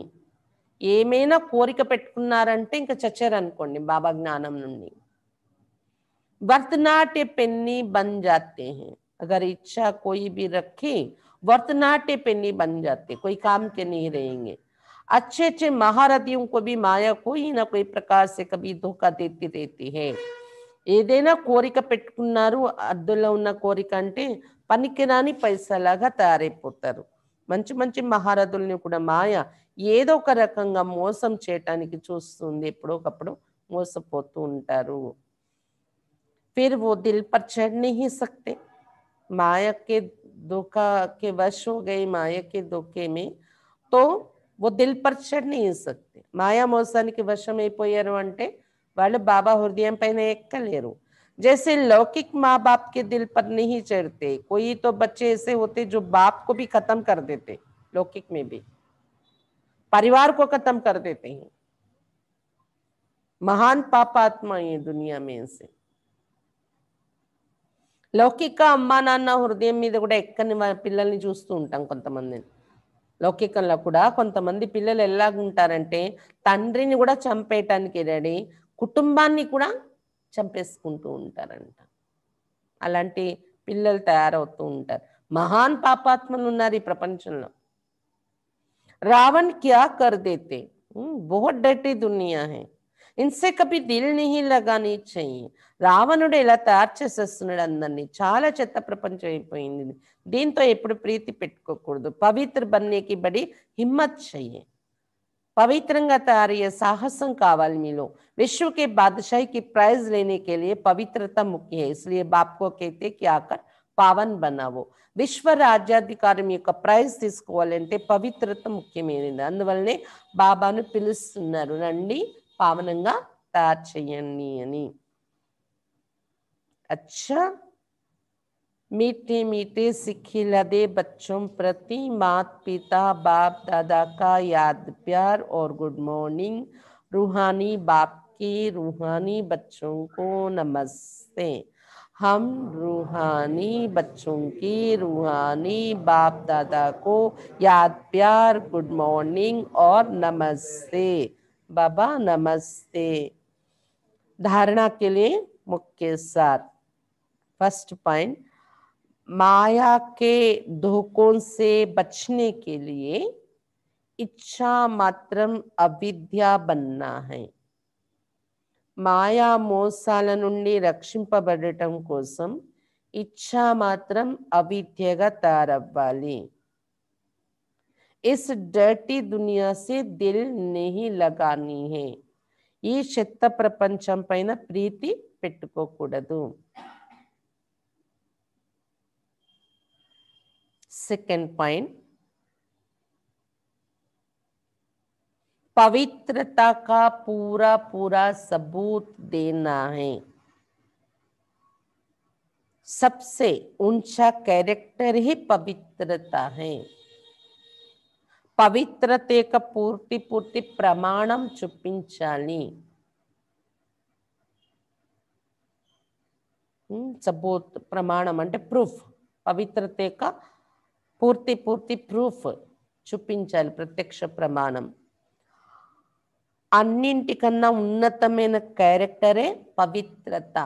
एम कोंटे इंक चचर बाबा ज्ञा वर्तनाट्य पेन्नी बन जाते हैं अगर इच्छा कोई भी रखे वर्तनाट्य पेन्नी बन जाते कोई काम के नहीं रहेंगे अच्छे अच्छे महारथियों को भी माया कोई ना कोई प्रकार से कभी धोखा देती रहती है ఏదైనా కోరిక పెట్టుకున్నారు అద్దుల్లో ఉన్న కోరిక అంటే పనికిరాని పైసలాగా తయారైపోతారు మంచి మంచి మహారథుల్ని కూడా మాయ ఏదో ఒక రకంగా మోసం చేయటానికి చూస్తుంది ఒకప్పుడు మోసపోతూ ఉంటారు ఫిర్ ఓ దిల్ पर चढ़ नहीं सकते माया के గై के वश हो गए తో वो दिल पर चढ़ नहीं सकते माया मोसा की वशमईपयर अंटे वाले बाबा हृदय पैन एक्र जैसे लौकिक माँ बाप के दिल पर नहीं चढ़ते कोई तो बच्चे ऐसे होते जो बाप को भी खत्म कर देते लौकिक में भी परिवार को खत्म कर देते हैं महान पापात्मा ये दुनिया में से लौकिक अम्मा ना हृदय मीद पिल चूस्त उठा को तो मंदिर లౌకికంలో కూడా కొంతమంది పిల్లలు ఎలాగుంటారంటే తండ్రిని కూడా చంపేయటానికి రెడీ కుటుంబాన్ని కూడా చంపేసుకుంటూ ఉంటారంట అలాంటి పిల్లలు తయారవుతూ ఉంటారు మహాన్ పాపాత్మలు ఉన్నారు ఈ ప్రపంచంలో రావణ్ క్యా కర్ దేతే బహుత్ దునియా इनसे कभी दिल చెయ్యి రావణుడు ఇలా తయారు చేసేస్తున్నాడు అందరినీ చాలా చెత్త ప్రపంచం అయిపోయింది దీంతో ఎప్పుడు ప్రీతి పెట్టుకోకూడదు పవిత్ర బన్నీకి బడి హిమ్మత్ చెయ్యి పవిత్రంగా తయారయ్యే సాహసం కావాలి మీలో విశ్వకి బాద్షాహికి ప్రైజ్ లేనికి प्राइज పవిత్రత के लिए पवित्रता मुख्य है పావన్ బనావో విశ్వ రాజ్యాధికారం యొక్క ప్రైజ్ తీసుకోవాలంటే పవిత్రత ముఖ్యమైనది అందువల్లనే బాబాను పిలుస్తున్నారు రండి पावन तैयार చేయండి अच्छा मीठे मीठे सिक्खी लदे बच्चों प्रति मात पिता बाप दादा का याद प्यार और गुड मॉर्निंग रूहानी बाप की रूहानी बच्चों को नमस्ते हम रूहानी बच्चों की रूहानी बाप दादा को याद प्यार गुड मॉर्निंग और नमस्ते बाबा नमस्ते धारणा के लिए मुख्य सार फर्स्ट पॉइंट माया के धोखों से बचने के लिए इच्छा मात्रम अविद्या बनना है माया मोसाल నుండి రక్షింపబడటం కోసం ఇచ్ఛా మాత్రం అవిద్యగా తయారవ్వాలి इस डर्टी दुनिया से दिल नहीं लगानी है ये शत प्रपंच प्रीति ప్రీతి పెట్టుకోకూడదు సెకండ్ पवित्रता का पूरा पूरा सबूत देना है सबसे ऊंचा कैरेक्टर ही पवित्रता है पवित्रता पूर्ति पूर्ति प्रमाण चुपचाली हम्म, सबूत प्रमाण प्रूफ पवित्रता पूर्ति पूर्ति प्रूफ चूपी प्रत्यक्ष प्रमाण अंटना उन्नतम क्यार्टरे पवित्रता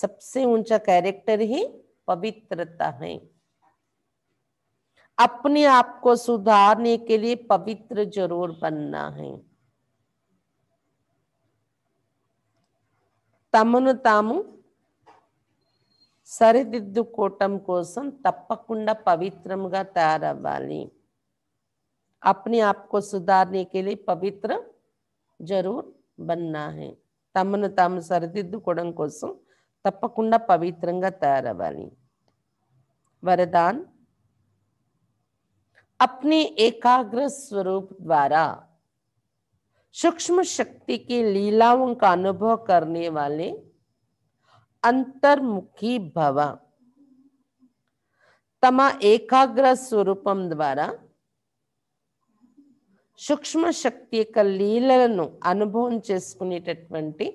सबसे ऊंचा क्यार्टर ही पवित्रता है अपने आप को सुधारने के लिए पवित्र जरूर बनना है तमन ताम सरीदिदुटम कोसम तपकड़ा पवित्र तैयार अपने आप को सुधारने के लिए पवित्र जरूर बनना है तमन ताम सरीदिदुटम कोसम तपकड़ा पवित्र तैयारवाली वरदान अपने एकाग्र स्वरूप द्वारा सूक्ष्म शक्ति की लीलाओं का अनुभव करने वाले अंतर्मुखी भव तमा एकाग्र स्वरूप द्वारा सूक्ष्म శక్తి యొక్క లీలలను అనుభవం చేసుకునేటటువంటి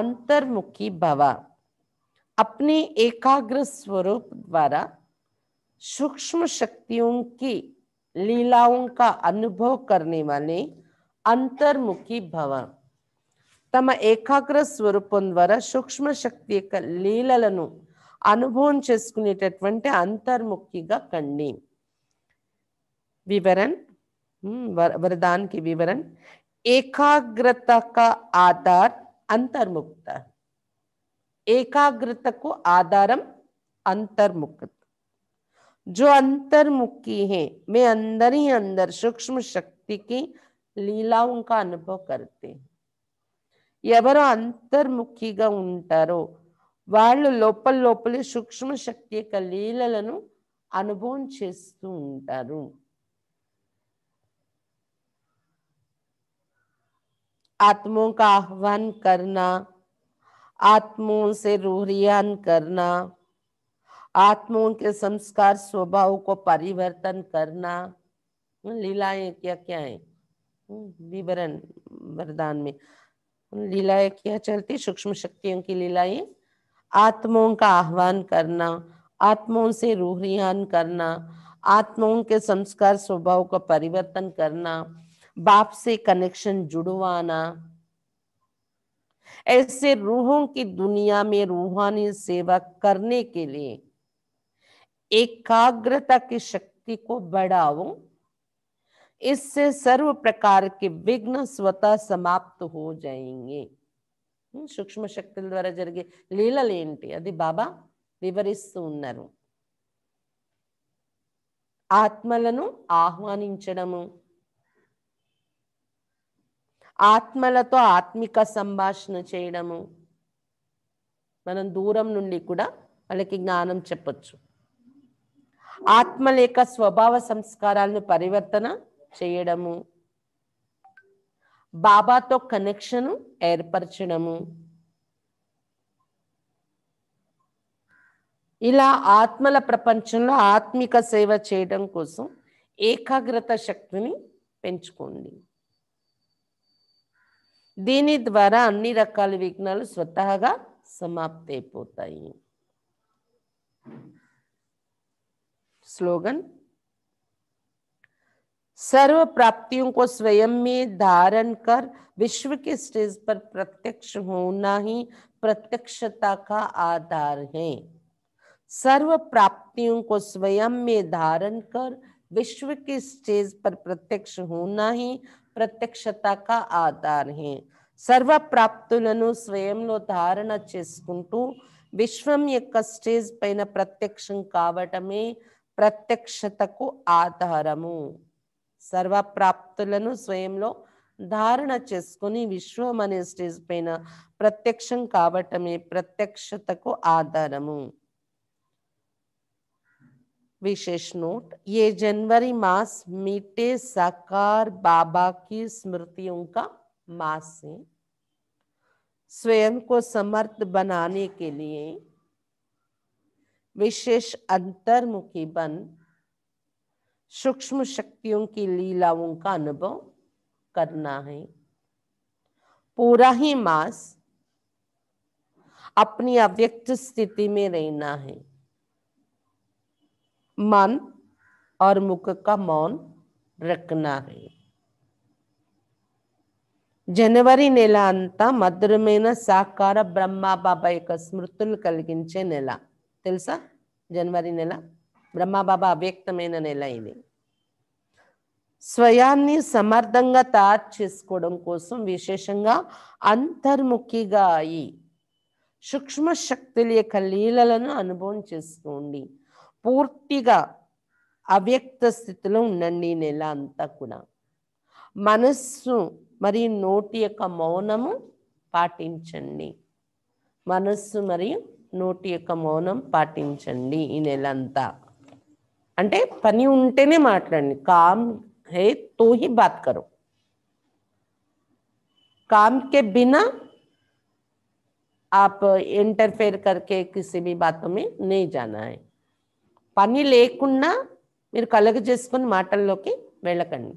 అంతర్ముఖి భవ అప్ని ఏకాగ్ర స్వరూప్ ద్వారా సూక్ష్మ लीलाओं का अनुभव करने वाले अंतर्मुखी भव తమ ఏకాగ్ర స్వరూపం ద్వారా సూక్ష్మ శక్తి యొక్క లీలలను అనుభవం చేసుకునేటటువంటి అంతర్ముఖిగా కండి వివరణ వరదానికి వివరణ ఏకాగ్రతక ఆధార్ అంతర్ముక్త ఏకాగ్రతకు ఆధారం అంతర్ముక్త जो अंतर्मुखी है मैं अंदर ही अंदर सूक्ष्म शक्ति की लीलाओं का अनुभव करते हैं ఎవరు అంతర్ముఖిగా ఉంటారో వాళ్ళు లోపల లోపలే సూక్ష్మ आत्मों का आह्वान करना आत्मों से रूहरियान करना आत्मों के संस्कार स्वभाव को परिवर्तन करना लीलाएं क्या क्या है विवरण वरदान में लीलाएं क्या चलती सूक्ष्म शक्तियों की लीलाएं आत्मों का आह्वान करना आत्माओं से रूहरिहान करना आत्माओं के संस्कार स्वभाव का परिवर्तन करना बाप से कनेक्शन जुड़वाना ऐसे रूहों की दुनिया में रूहानी सेवा करने के लिए एकाग्रता की शक्ति को बढ़ाऊं इससे सर्व प्रकार के विघ्न स्वतः समाप्त हो जाएंगे సూక్ష్మ శక్తుల ద్వారా జరిగే లీలలు ఏంటి అది బాబా వివరిస్తూ ఉన్నారు ఆత్మలను ఆహ్వానించడము ఆత్మలతో ఆత్మిక సంభాషణ చేయడము మనం దూరం నుండి కూడా వాళ్ళకి జ్ఞానం చెప్పచ్చు ఆత్మలేక స్వభావ సంస్కారాలను పరివర్తన చేయడము బాబాతో కనెక్షన్ ఏర్పరచడము ఇలా ఆత్మల ప్రపంచంలో ఆత్మిక సేవ చేయడం కోసం ఏకాగ్రత శక్తిని పెంచుకోండి దీని ద్వారా అన్ని రకాల విఘ్నాలు స్వతహాగా సమాప్తి అయిపోతాయి स्लोगन सर्व प्राप्तियों को स्वयं में धारण कर विश्व के स्टेज पर प्रत्यक्ष होना ही प्रत्यक्षता का आधार है सर्व प्राप्तियों को स्वयं में धारण कर विश्व के स्टेज पर प्रत्यक्ष होना ही प्रत्यक्षता का आधार है सर्व ప్రాప్తులను స్వయంలో ధారణ చేసుకుంటూ విశ్వం యొక్క స్టేజ్ పైన ప్రత్యక్షం కావటమే ప్రత్యక్షతకు ఆధారము సర్వప్రాప్తులను స్వయంలో ధారణ చేసుకుని విశ్వం అనే స్టేజ్ పైన ప్రత్యక్షం కావటమే ప్రత్యక్షతకు ఆధారము विशेष नोट ये जनवरी मास मीठे साकार बाबा की स्मृतियों का मास है स्वयं को समर्थ बनाने के लिए विशेष अंतर्मुखी बन सूक्ष्म शक्तियों की लीलाओं का अनुभव करना है पूरा ही मास अपनी अव्यक्त स्थिति में रहना है मन और मुख का मौन रखना है जनवरी नेला अंत మధురమైన साकार ब्रह्मा बाबा एक స్మృతులు కలిగించే తెలుసా జనవరి నెల బ్రహ్మబాబా అవ్యక్తమైన నెల ఇది స్వయాన్ని సమర్థంగా తయారు చేసుకోవడం కోసం విశేషంగా అంతర్ముఖిగా అయి సూక్ష్మ శక్తుల యొక్క లీలలను అనుభవం చేసుకోండి పూర్తిగా అవ్యక్త స్థితిలో ఉండండి నెల అంతా కూడా మనస్సు మరియు నోటి యొక్క మౌనము పాటించండి మనస్సు మరియు नोट मौन पाटी ने अंत पनी उठी काम है तो ही बात करो काम के बिना आप इंटरफेयर करके किसी भी बातों में नहीं जाना है पनी लेकिन कलग चेसको मटल की वेक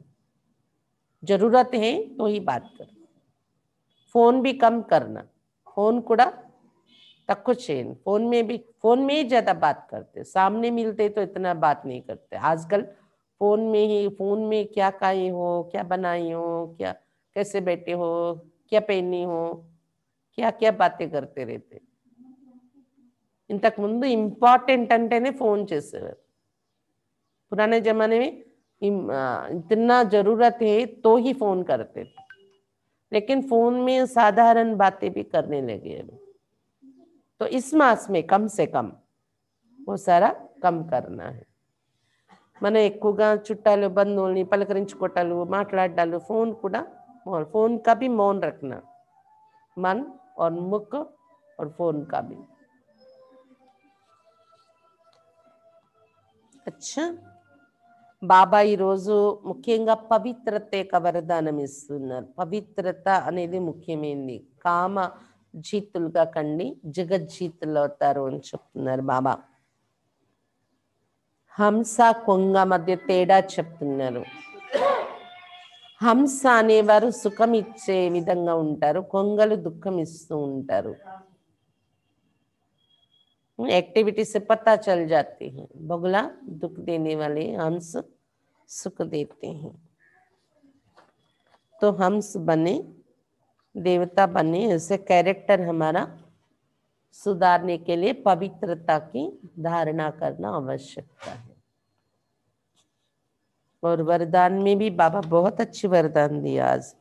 जरूरत है तो ही बात करो फोन भी कम करना फोन तकुचैन फोन में भी फोन में ही ज्यादा बात करते सामने मिलते तो इतना बात नहीं करते आजकल फोन में ही फोन में क्या खाई हो क्या बनाई हो क्या कैसे बैठे हो क्या पहनी हो क्या क्या बातें करते रहते इंत ఇంతకు इंपारटेंट ఇంపార్టెంట్ फोन ఫోన్ पुराने जमाने में इतना जरूरत है तो ही फोन करते थे लेकिन फोन में साधारण बातें भी करने लगे अभी तो इस मास में कम से कम वो सारा कम करना है మన ఎక్కువగా చుట్టాలు బంధువుల్ని పలకరించుకోవటాలు మాట్లాడాలు ఫోన్ కూడా మౌన్ ఫోన్ కాబీ మౌన్ రఖనా मन और मुख और फोन का भी अच्छा బాబా ఈరోజు ముఖ్యంగా పవిత్రత యొక్క వరదానం ఇస్తున్నారు పవిత్రత అనేది ముఖ్యమైనది కామ జీతులుగా కండి జగజ్జీతులు అవుతారు అని చెప్తున్నారు బాబా హంస కొంగ మధ్య తేడా చెప్తున్నారు హంస అనేవారు సుఖం ఇచ్చే విధంగా ఉంటారు కొంగలు దుఃఖం ఇస్తూ ఉంటారు యాక్టివిటీస్ పతా చల్ జాతి जाती దుఃఖ बगुला दुख హంస సుఖ దేతే सुख బనే देवता बने उसे कैरेक्टर हमारा सुधारने के लिए पवित्रता की धारणा करना आवश्यकता है और वरदान में भी बाबा बहुत अच्छी वरदान दिया आज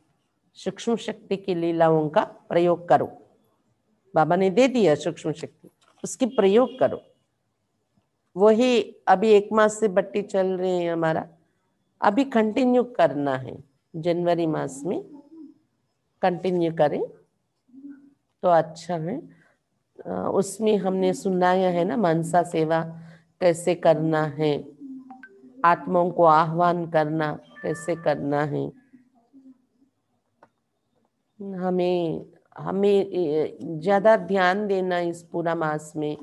सूक्ष्म शक्ति की लीलाओं का प्रयोग करो बाबा ने दे दिया सूक्ष्म शक्ति उसकी प्रयोग करो वही अभी एक मास से बट्टी चल रही है हमारा अभी कंटिन्यू करना है जनवरी मास में कंटिन्यू करें तो अच्छा है उसमें हमने सुनाया है ना मनसा सेवा कैसे करना है आत्माओं को आह्वान करना कैसे करना है हमें हमें ज़्यादा ध्यान देना इस पूरा मास में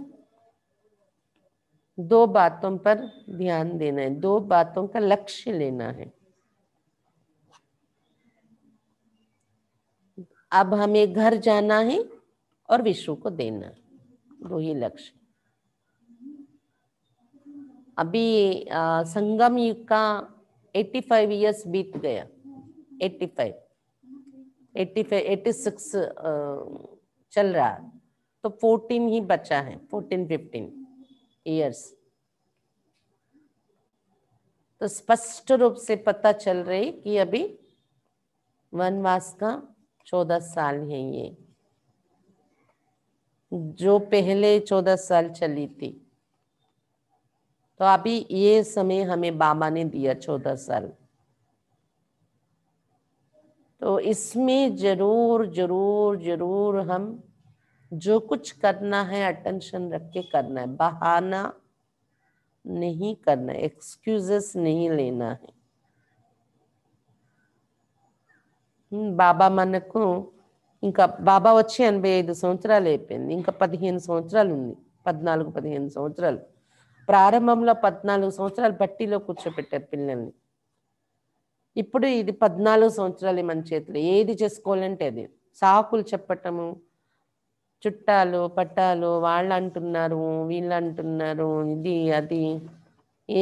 दो बातों पर ध्यान देना है दो बातों का लक्ष्य लेना है अब हमें घर जाना है और विष्णु को देना दो ही लक्ष्य अभी आ, संगम युग का 85 ईयर्स बीत गया 85 फाइव एट्टी चल रहा तो 14 ही बचा है 14 15 ईयर्स तो स्पष्ट रूप से पता चल रही कि अभी वनवास का चौदह साल है ये जो पहले चौदह साल चली थी तो अभी ये समय हमें बाबा ने दिया चौदह साल तो इसमें जरूर जरूर जरूर हम जो कुछ करना है अटेंशन रख के करना है बहाना नहीं करना है एक्सक्यूजेस नहीं लेना है బాబా మనకు ఇంకా బాబా వచ్చి ఎనభై ఐదు సంవత్సరాలు అయిపోయింది ఇంకా పదిహేను సంవత్సరాలు ఉంది పద్నాలుగు పదిహేను సంవత్సరాలు ప్రారంభంలో పద్నాలుగు సంవత్సరాలు బట్టీలో కూర్చోపెట్టారు పిల్లల్ని ఇప్పుడు ఇది పద్నాలుగు సంవత్సరాలు మన చేతిలో ఏది చేసుకోవాలంటే అది సాకులు చెప్పటము చుట్టాలు పట్టాలు వాళ్ళు అంటున్నారు వీళ్ళు అంటున్నారు ఇది అది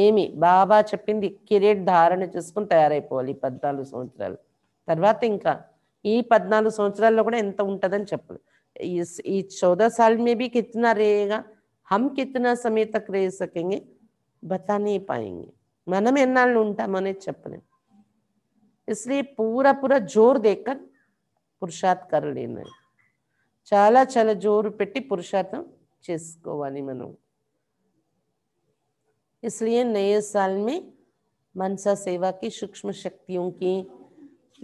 ఏమి బాబా చెప్పింది కిరీట్ ధారణ చేసుకుని తయారైపోవాలి పద్నాలుగు సంవత్సరాలు तरवा इंका पदना संवसरा इंत उदान चौदह साल में भी कितना रहेगा हम कितना समय तक रह सकेंगे बता नहीं पाएंगे मनम उठा उठाने चपले इसलिए पूरा पूरा जोर देकर पुरुषार्थ कर लेना चला चला जोर पेटी पुरुषार्थम चवाली मन इसलिए नए साल में मनसा सेवा की सूक्ष्म शक्तियों की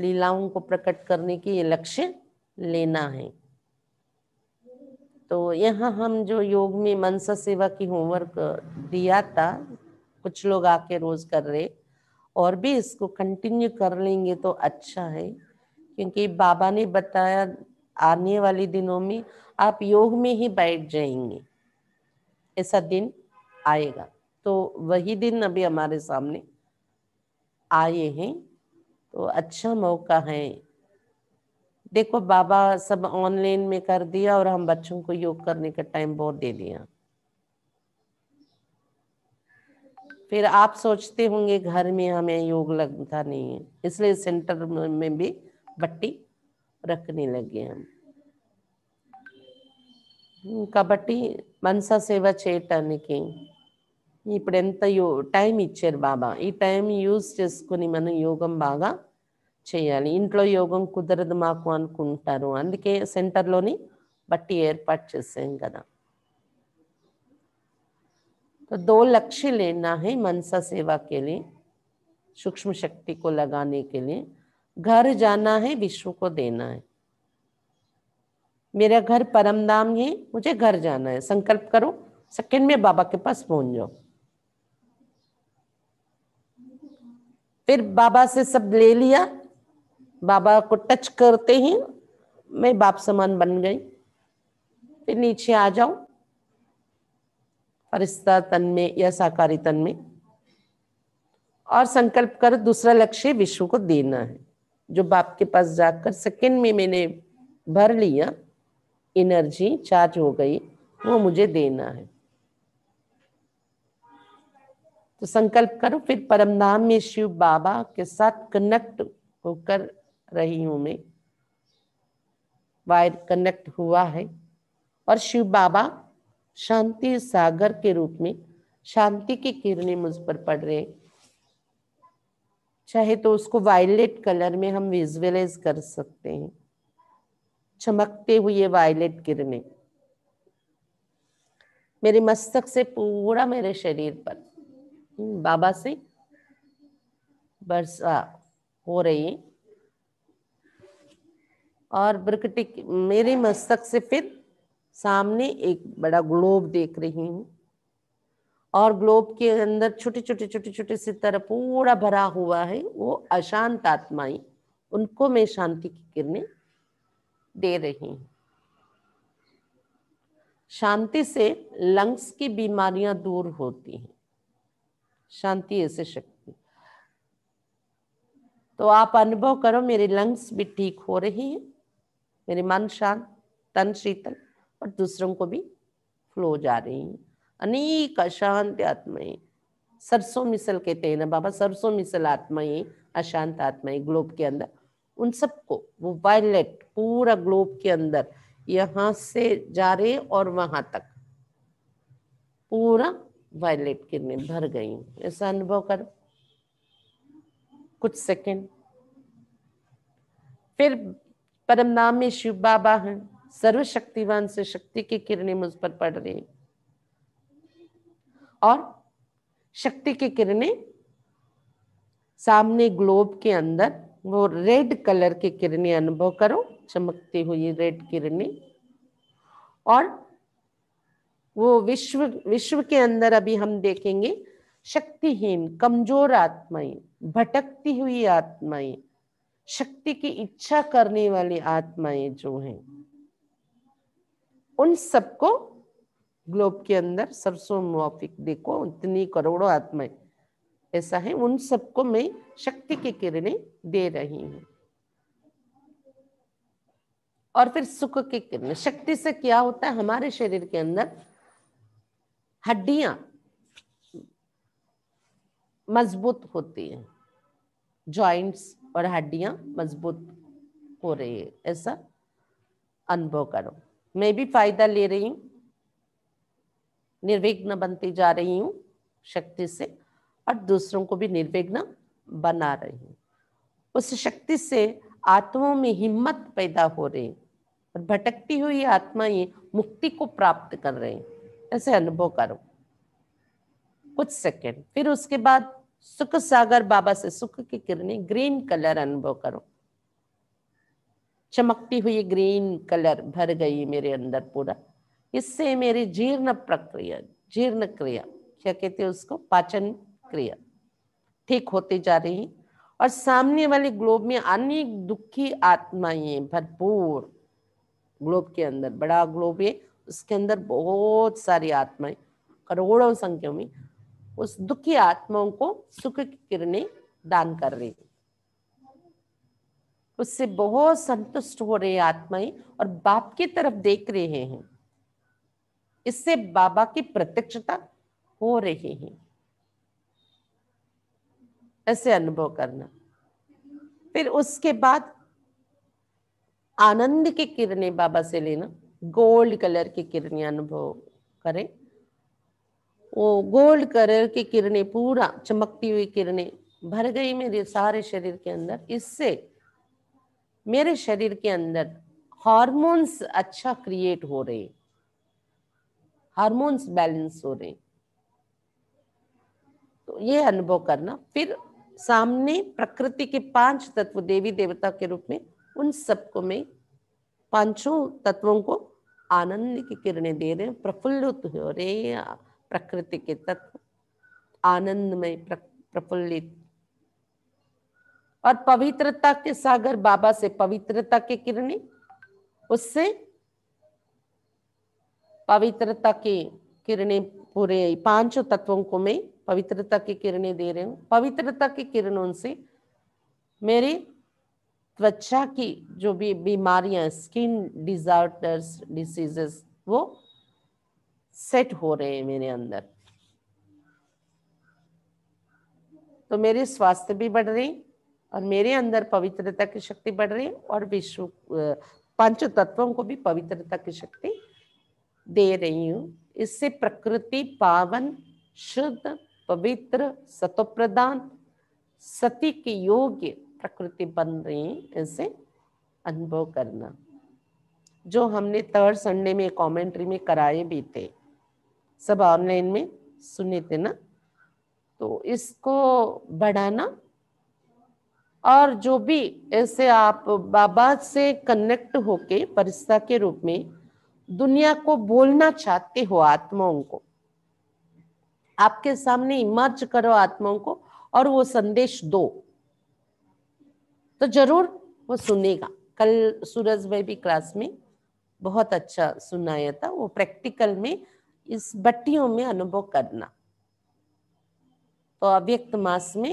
लीलाओं को प्रकट करने की ये लक्ष्य लेना है तो यहाँ हम जो योग में मनसा सेवा की होमवर्क दिया था कुछ लोग आके रोज कर रहे और भी इसको कंटिन्यू कर लेंगे तो अच्छा है क्योंकि बाबा ने बताया आने वाले दिनों में आप योग में ही बैठ जाएंगे ऐसा दिन आएगा तो वही दिन अभी हमारे सामने आए हैं तो अच्छा मौका है देखो बाबा सब ऑनलाइन में कर दिया और हम बच्चों को योग करने का टाइम बहुत दे दिया फिर आप सोचते होंगे घर में हमें योग लगता नहीं है इसलिए सेंटर में भी बट्टी रखने लगे हम कबड्डी मनसा सेवा चेटन की इपड़े टाइम इच्छे बाबा टाइम यूज मन योग యూజ్ इंट योग कुदरदार अंदे सेंटर बटी యోగం కుదరదు तो दो लक्ष्य लेना है मनसा सेवा के लिए सूक्ष्म शक्ति को लगाने के लिए घर जाना है विश्व को देना है मेरा घर परमधाम है मुझे घर जाना है संकल्प करो सेकंड में बाबा के पास पहुंच जाओ फिर बाबा से सब ले लिया बाबा को टच करते ही मैं बाप समान बन गई फिर नीचे आ जाओ फरिश्ता तन में या साकारी तन में और संकल्प कर दूसरा लक्ष्य विश्व को देना है जो बाप के पास जाकर सेकेंड में मैंने भर लिया एनर्जी चार्ज हो गई वो मुझे देना है तो संकल्प करो फिर परम नाम में शिव बाबा के साथ कनेक्ट होकर रही हूं मैं वायर कनेक्ट हुआ है और शिव बाबा शांति सागर के रूप में शांति की किरणें मुझ पर पड़ रहे चाहे तो उसको वायलेट कलर में हम विजुअलाइज कर सकते हैं चमकते हुए वायलेट किरणें मेरे मस्तक से पूरा मेरे शरीर पर बाबा से वर्षा हो रही है और ब्रकटिक मेरे मस्तक से फिर सामने एक बड़ा ग्लोब देख रही हूँ और ग्लोब के अंदर छोटे छोटे छोटे छोटे से तरह पूरा भरा हुआ है वो अशांत आत्माएं उनको मैं शांति की किरणें दे रही हूँ शांति से लंग्स की बीमारियां दूर होती हैं शांति ऐसे शक्ति तो आप अनुभव करो मेरे लंग्स भी ठीक हो रहे हैं मेरे मन शांत तन शीतल और दूसरों को भी फ्लो जा रही है अनेक अशांत आत्माएं सरसों मिसल कहते हैं ना बाबा सरसों मिसल आत्माएं अशांत आत्माएं ग्लोब के अंदर उन सबको वो वायलेट पूरा ग्लोब के अंदर यहां से जा रहे और वहां तक पूरा वायलेट किरणें भर गई ऐसा अनुभव करो कुछ सेकंड फिर परम नाम में शिव बाबा हैं सर्वशक्तिवान से शक्ति की किरणें मुझ पर पड़ रही हैं और शक्ति की किरणें सामने ग्लोब के अंदर वो रेड कलर की किरणें अनुभव करो चमकती हुई रेड किरणें और वो विश्व विश्व के अंदर अभी हम देखेंगे शक्तिहीन कमजोर आत्माएं भटकती हुई आत्माएं शक्ति की इच्छा करने वाली आत्माएं जो हैं उन सबको ग्लोब के अंदर सरसों मुआफिक देखो इतनी करोड़ों आत्माएं ऐसा है उन सबको मैं शक्ति की किरणें दे रही हूँ और फिर सुख की किरण शक्ति से क्या होता है हमारे शरीर के अंदर हड्डियां मजबूत होती हैं जॉइंट्स और हड्डियां मजबूत हो रही है ऐसा अनुभव करो मैं भी फायदा ले रही हूँ निर्विघ्न बनती जा रही हूँ शक्ति से और दूसरों को भी निर्विघ्न बना रही हूँ उस शक्ति से आत्माओं में हिम्मत पैदा हो रही और भटकती हुई आत्माएं मुक्ति को प्राप्त कर रही हैं ऐसे अनुभव करो कुछ सेकेंड फिर उसके बाद सुख सागर बाबा से सुख की किरणें ग्रीन कलर अनुभव करो चमकती हुई ग्रीन कलर भर गई मेरे अंदर पूरा इससे मेरी जीर्ण प्रक्रिया जीर्ण क्रिया क्या कहते हैं उसको पाचन क्रिया ठीक होती जा रही है और सामने वाले ग्लोब में अनेक दुखी आत्माएं भरपूर ग्लोब के अंदर बड़ा ग्लोब है उसके अंदर बहुत सारी आत्माएं करोड़ों संख्या में उस दुखी आत्माओं को सुख की किरणें दान कर रही है उससे बहुत संतुष्ट हो रहे आत्माएं और बाप की तरफ देख रहे हैं इससे बाबा की प्रत्यक्षता हो रहे हैं ऐसे अनुभव करना फिर उसके बाद आनंद की किरणें बाबा से लेना गोल्ड कलर की किरणें अनुभव करें वो गोल्ड कलर की किरणें पूरा चमकती हुई किरणें भर गई मेरे सारे शरीर के अंदर इससे मेरे शरीर के अंदर हार्मोन्स अच्छा क्रिएट हो रहे हार्मोन्स बैलेंस हो रहे तो ये अनुभव करना फिर सामने प्रकृति के पांच तत्व देवी देवता के रूप में उन सबको मैं पांचों तत्वों को आनंद की किरणें दे रहे हैं प्रफुल्लित हो रहे प्रकृति के तत्व आनंद में प्रफुल्लित और पवित्रता के सागर बाबा से पवित्रता के किरणें उससे पवित्रता के किरणें पूरे पांचों तत्वों को मैं पवित्रता की किरणें दे रही हूँ पवित्रता की किरणों से मेरे त्वचा की जो भी बीमारियां स्किन डिजार्टर्स डिसीजेस वो सेट हो रहे हैं मेरे अंदर तो मेरे स्वास्थ्य भी बढ़ रही और मेरे अंदर पवित्रता की शक्ति बढ़ रही और विश्व पंच तत्वों को भी पवित्रता की शक्ति दे रही हूँ इससे प्रकृति पावन शुद्ध पवित्र सतोप्रदान सती के योग्य प्रकृति बन रही हैं इसे अनुभव करना जो हमने थर्ड संडे में कमेंट्री में कराए भी थे सब ऑनलाइन में सुने थे ना तो इसको बढ़ाना और जो भी ऐसे आप बाबा से कनेक्ट होके परिस्था के रूप में दुनिया को बोलना चाहते हो आत्माओं को आपके सामने इमर्ज करो आत्माओं को और वो संदेश दो तो जरूर वो सुनेगा कल सूरज भाई भी क्लास में बहुत अच्छा सुनाया था वो प्रैक्टिकल में इस बट्टियों में अनुभव करना तो अव्यक्त मास में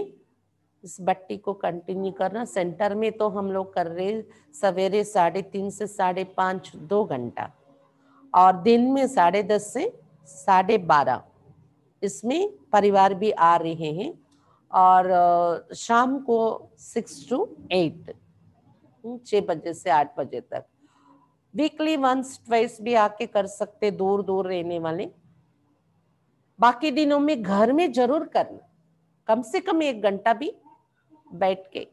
इस बट्टी को कंटिन्यू करना सेंटर में तो हम लोग कर रहे सवेरे साढ़े तीन से साढ़े पाँच दो घंटा और दिन में साढ़े दस से साढ़े बारह इसमें परिवार भी आ रहे हैं और शाम को सिक्स टू एट छः बजे से आठ बजे तक वीकली वंस ट्वाइस भी आके कर सकते दूर दूर रहने वाले बाकी दिनों में घर में जरूर करना कम से कम एक घंटा भी बैठ के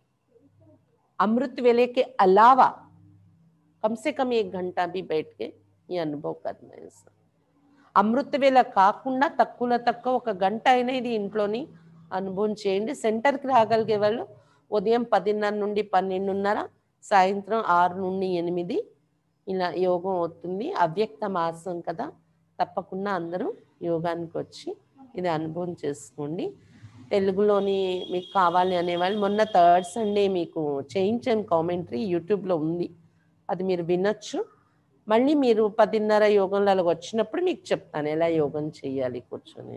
अमृत वेले के अलावा कम से कम एक घंटा भी बैठ के ये अनुभव करना है अमृत वेला का तक तक घंटा इंटी అనుభవం చేయండి సెంటర్కి రాగలిగే వాళ్ళు ఉదయం పదిన్నర నుండి పన్నెండున్నర సాయంత్రం ఆరు నుండి ఎనిమిది ఇలా యోగం అవుతుంది అవ్యక్త మాసం కదా తప్పకుండా అందరూ యోగానికి వచ్చి ఇది అనుభవం చేసుకోండి తెలుగులోని మీకు కావాలి అనేవాళ్ళు మొన్న థర్డ్ సండే మీకు చేయించాను కామెంటరీ యూట్యూబ్లో ఉంది అది మీరు వినొచ్చు మళ్ళీ మీరు పదిన్నర యోగంలో వచ్చినప్పుడు మీకు చెప్తాను ఎలా యోగం చేయాలి కూర్చొని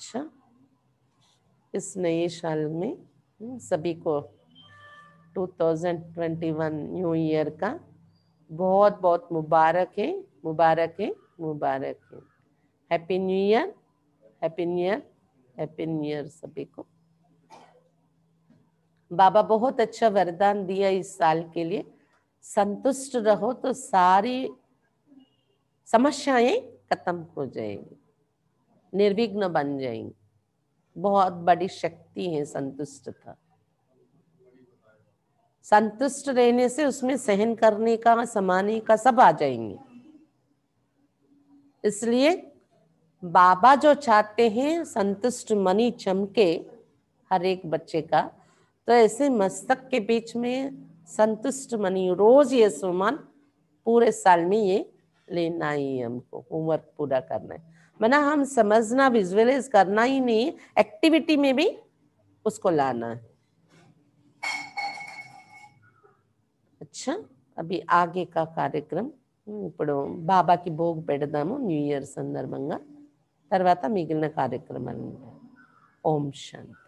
अच्छा इस नए साल में हम्म, सभी को 2021 न्यू ईयर का बहुत बहुत मुबारक है मुबारक है मुबारक है happy new year happy new year happy new year सभी को बाबा बहुत अच्छा वरदान दिया इस साल के लिए संतुष्ट रहो तो सारी समस्याएं खत्म हो जाएगी निर्विघ्न बन जाएंगे बहुत बड़ी शक्ति है संतुष्टता संतुष्ट रहने से उसमें सहन करने का समाने का सब आ जाएंगे इसलिए बाबा जो चाहते हैं संतुष्ट मनी चमके हर एक बच्चे का तो ऐसे मस्तक के बीच में संतुष्ट मनी रोज ये सुमन पूरे साल में ये लेना ही हमको होमवर्क पूरा करना है मना हम समझना विजुअलाइज करना ही नहीं एक्टिविटी में भी उसको लाना है अच्छा अभी आगे का कार्यक्रम हम्म, इन बाबा की भोग पेड़ा न्यू इयर सदर्भंग तरवा मिगल कार्यक्रम ओम शांति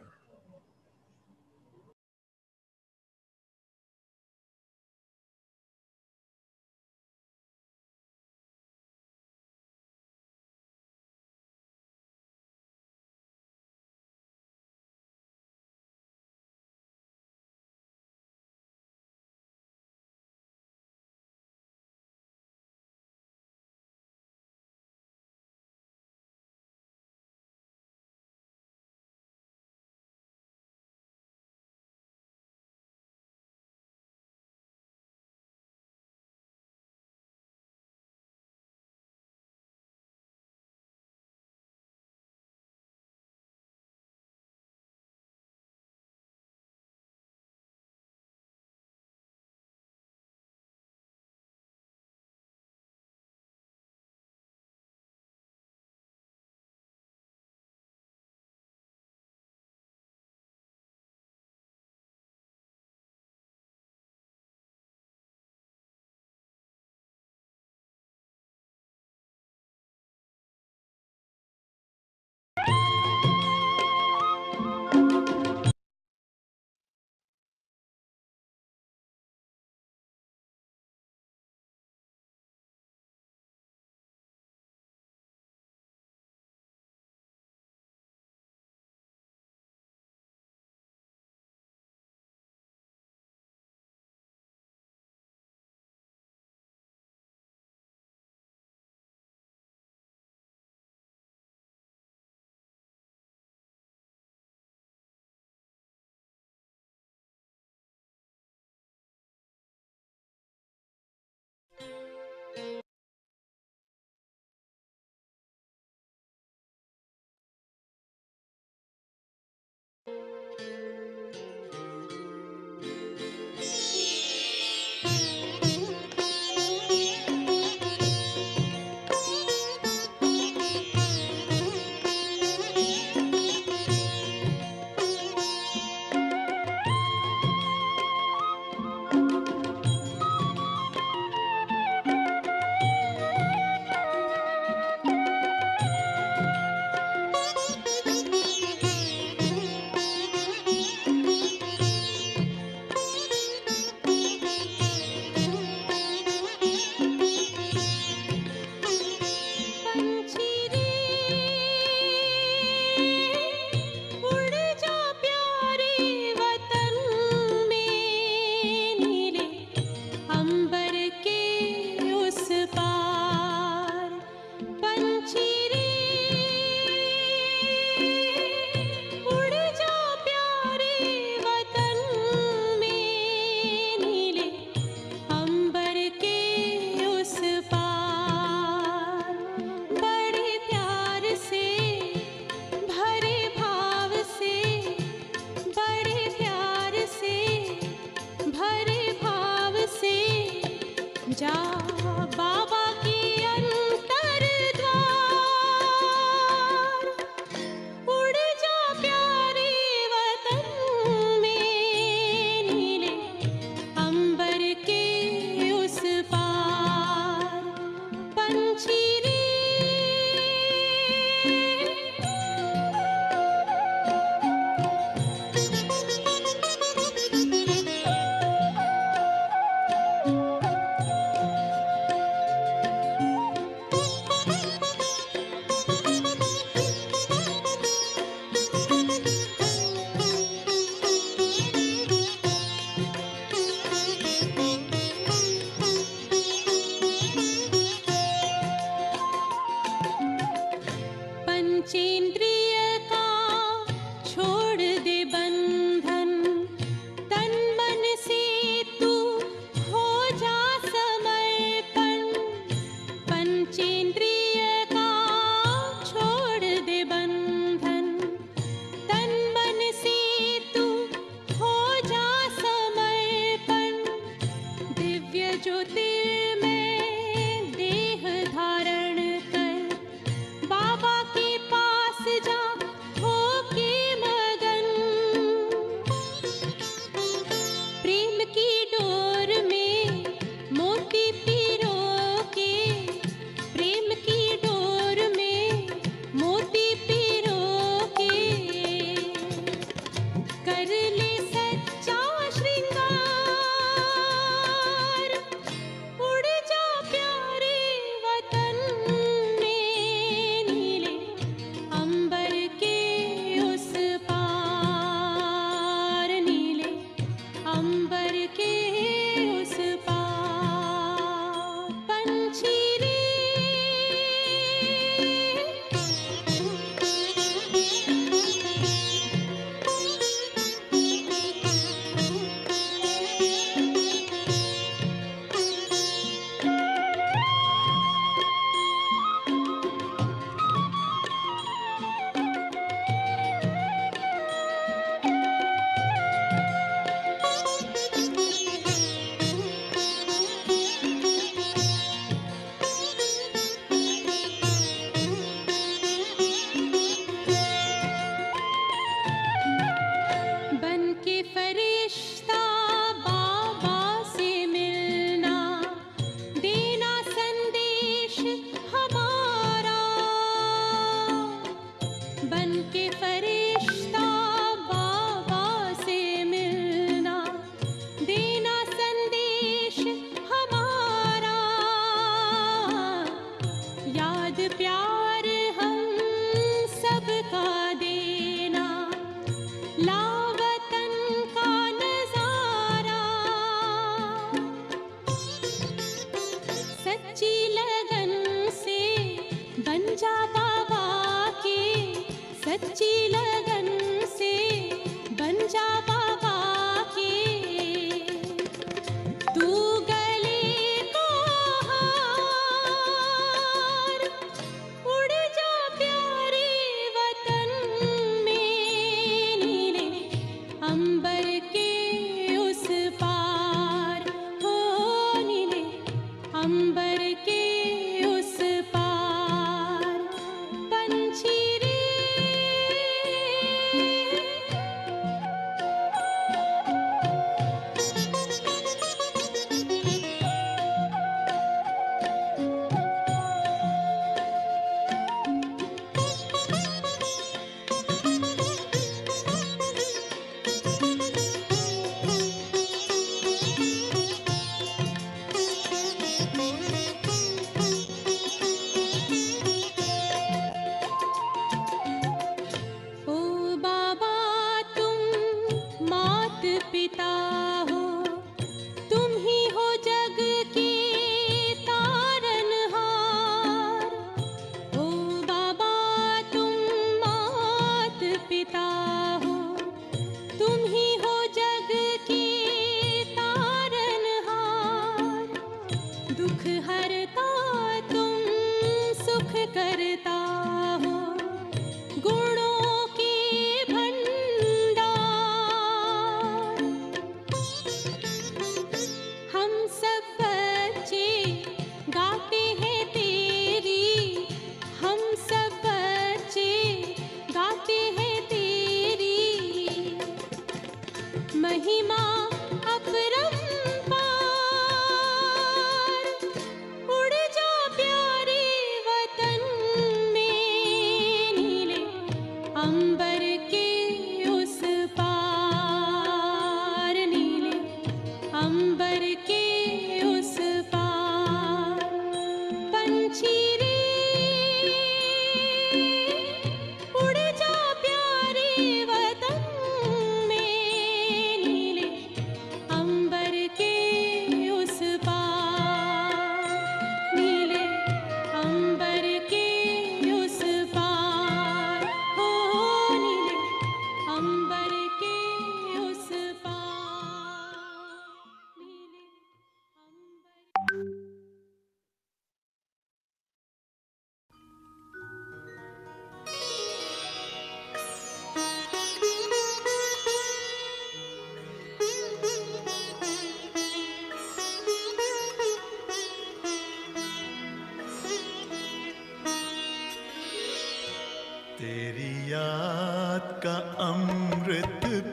விட்டு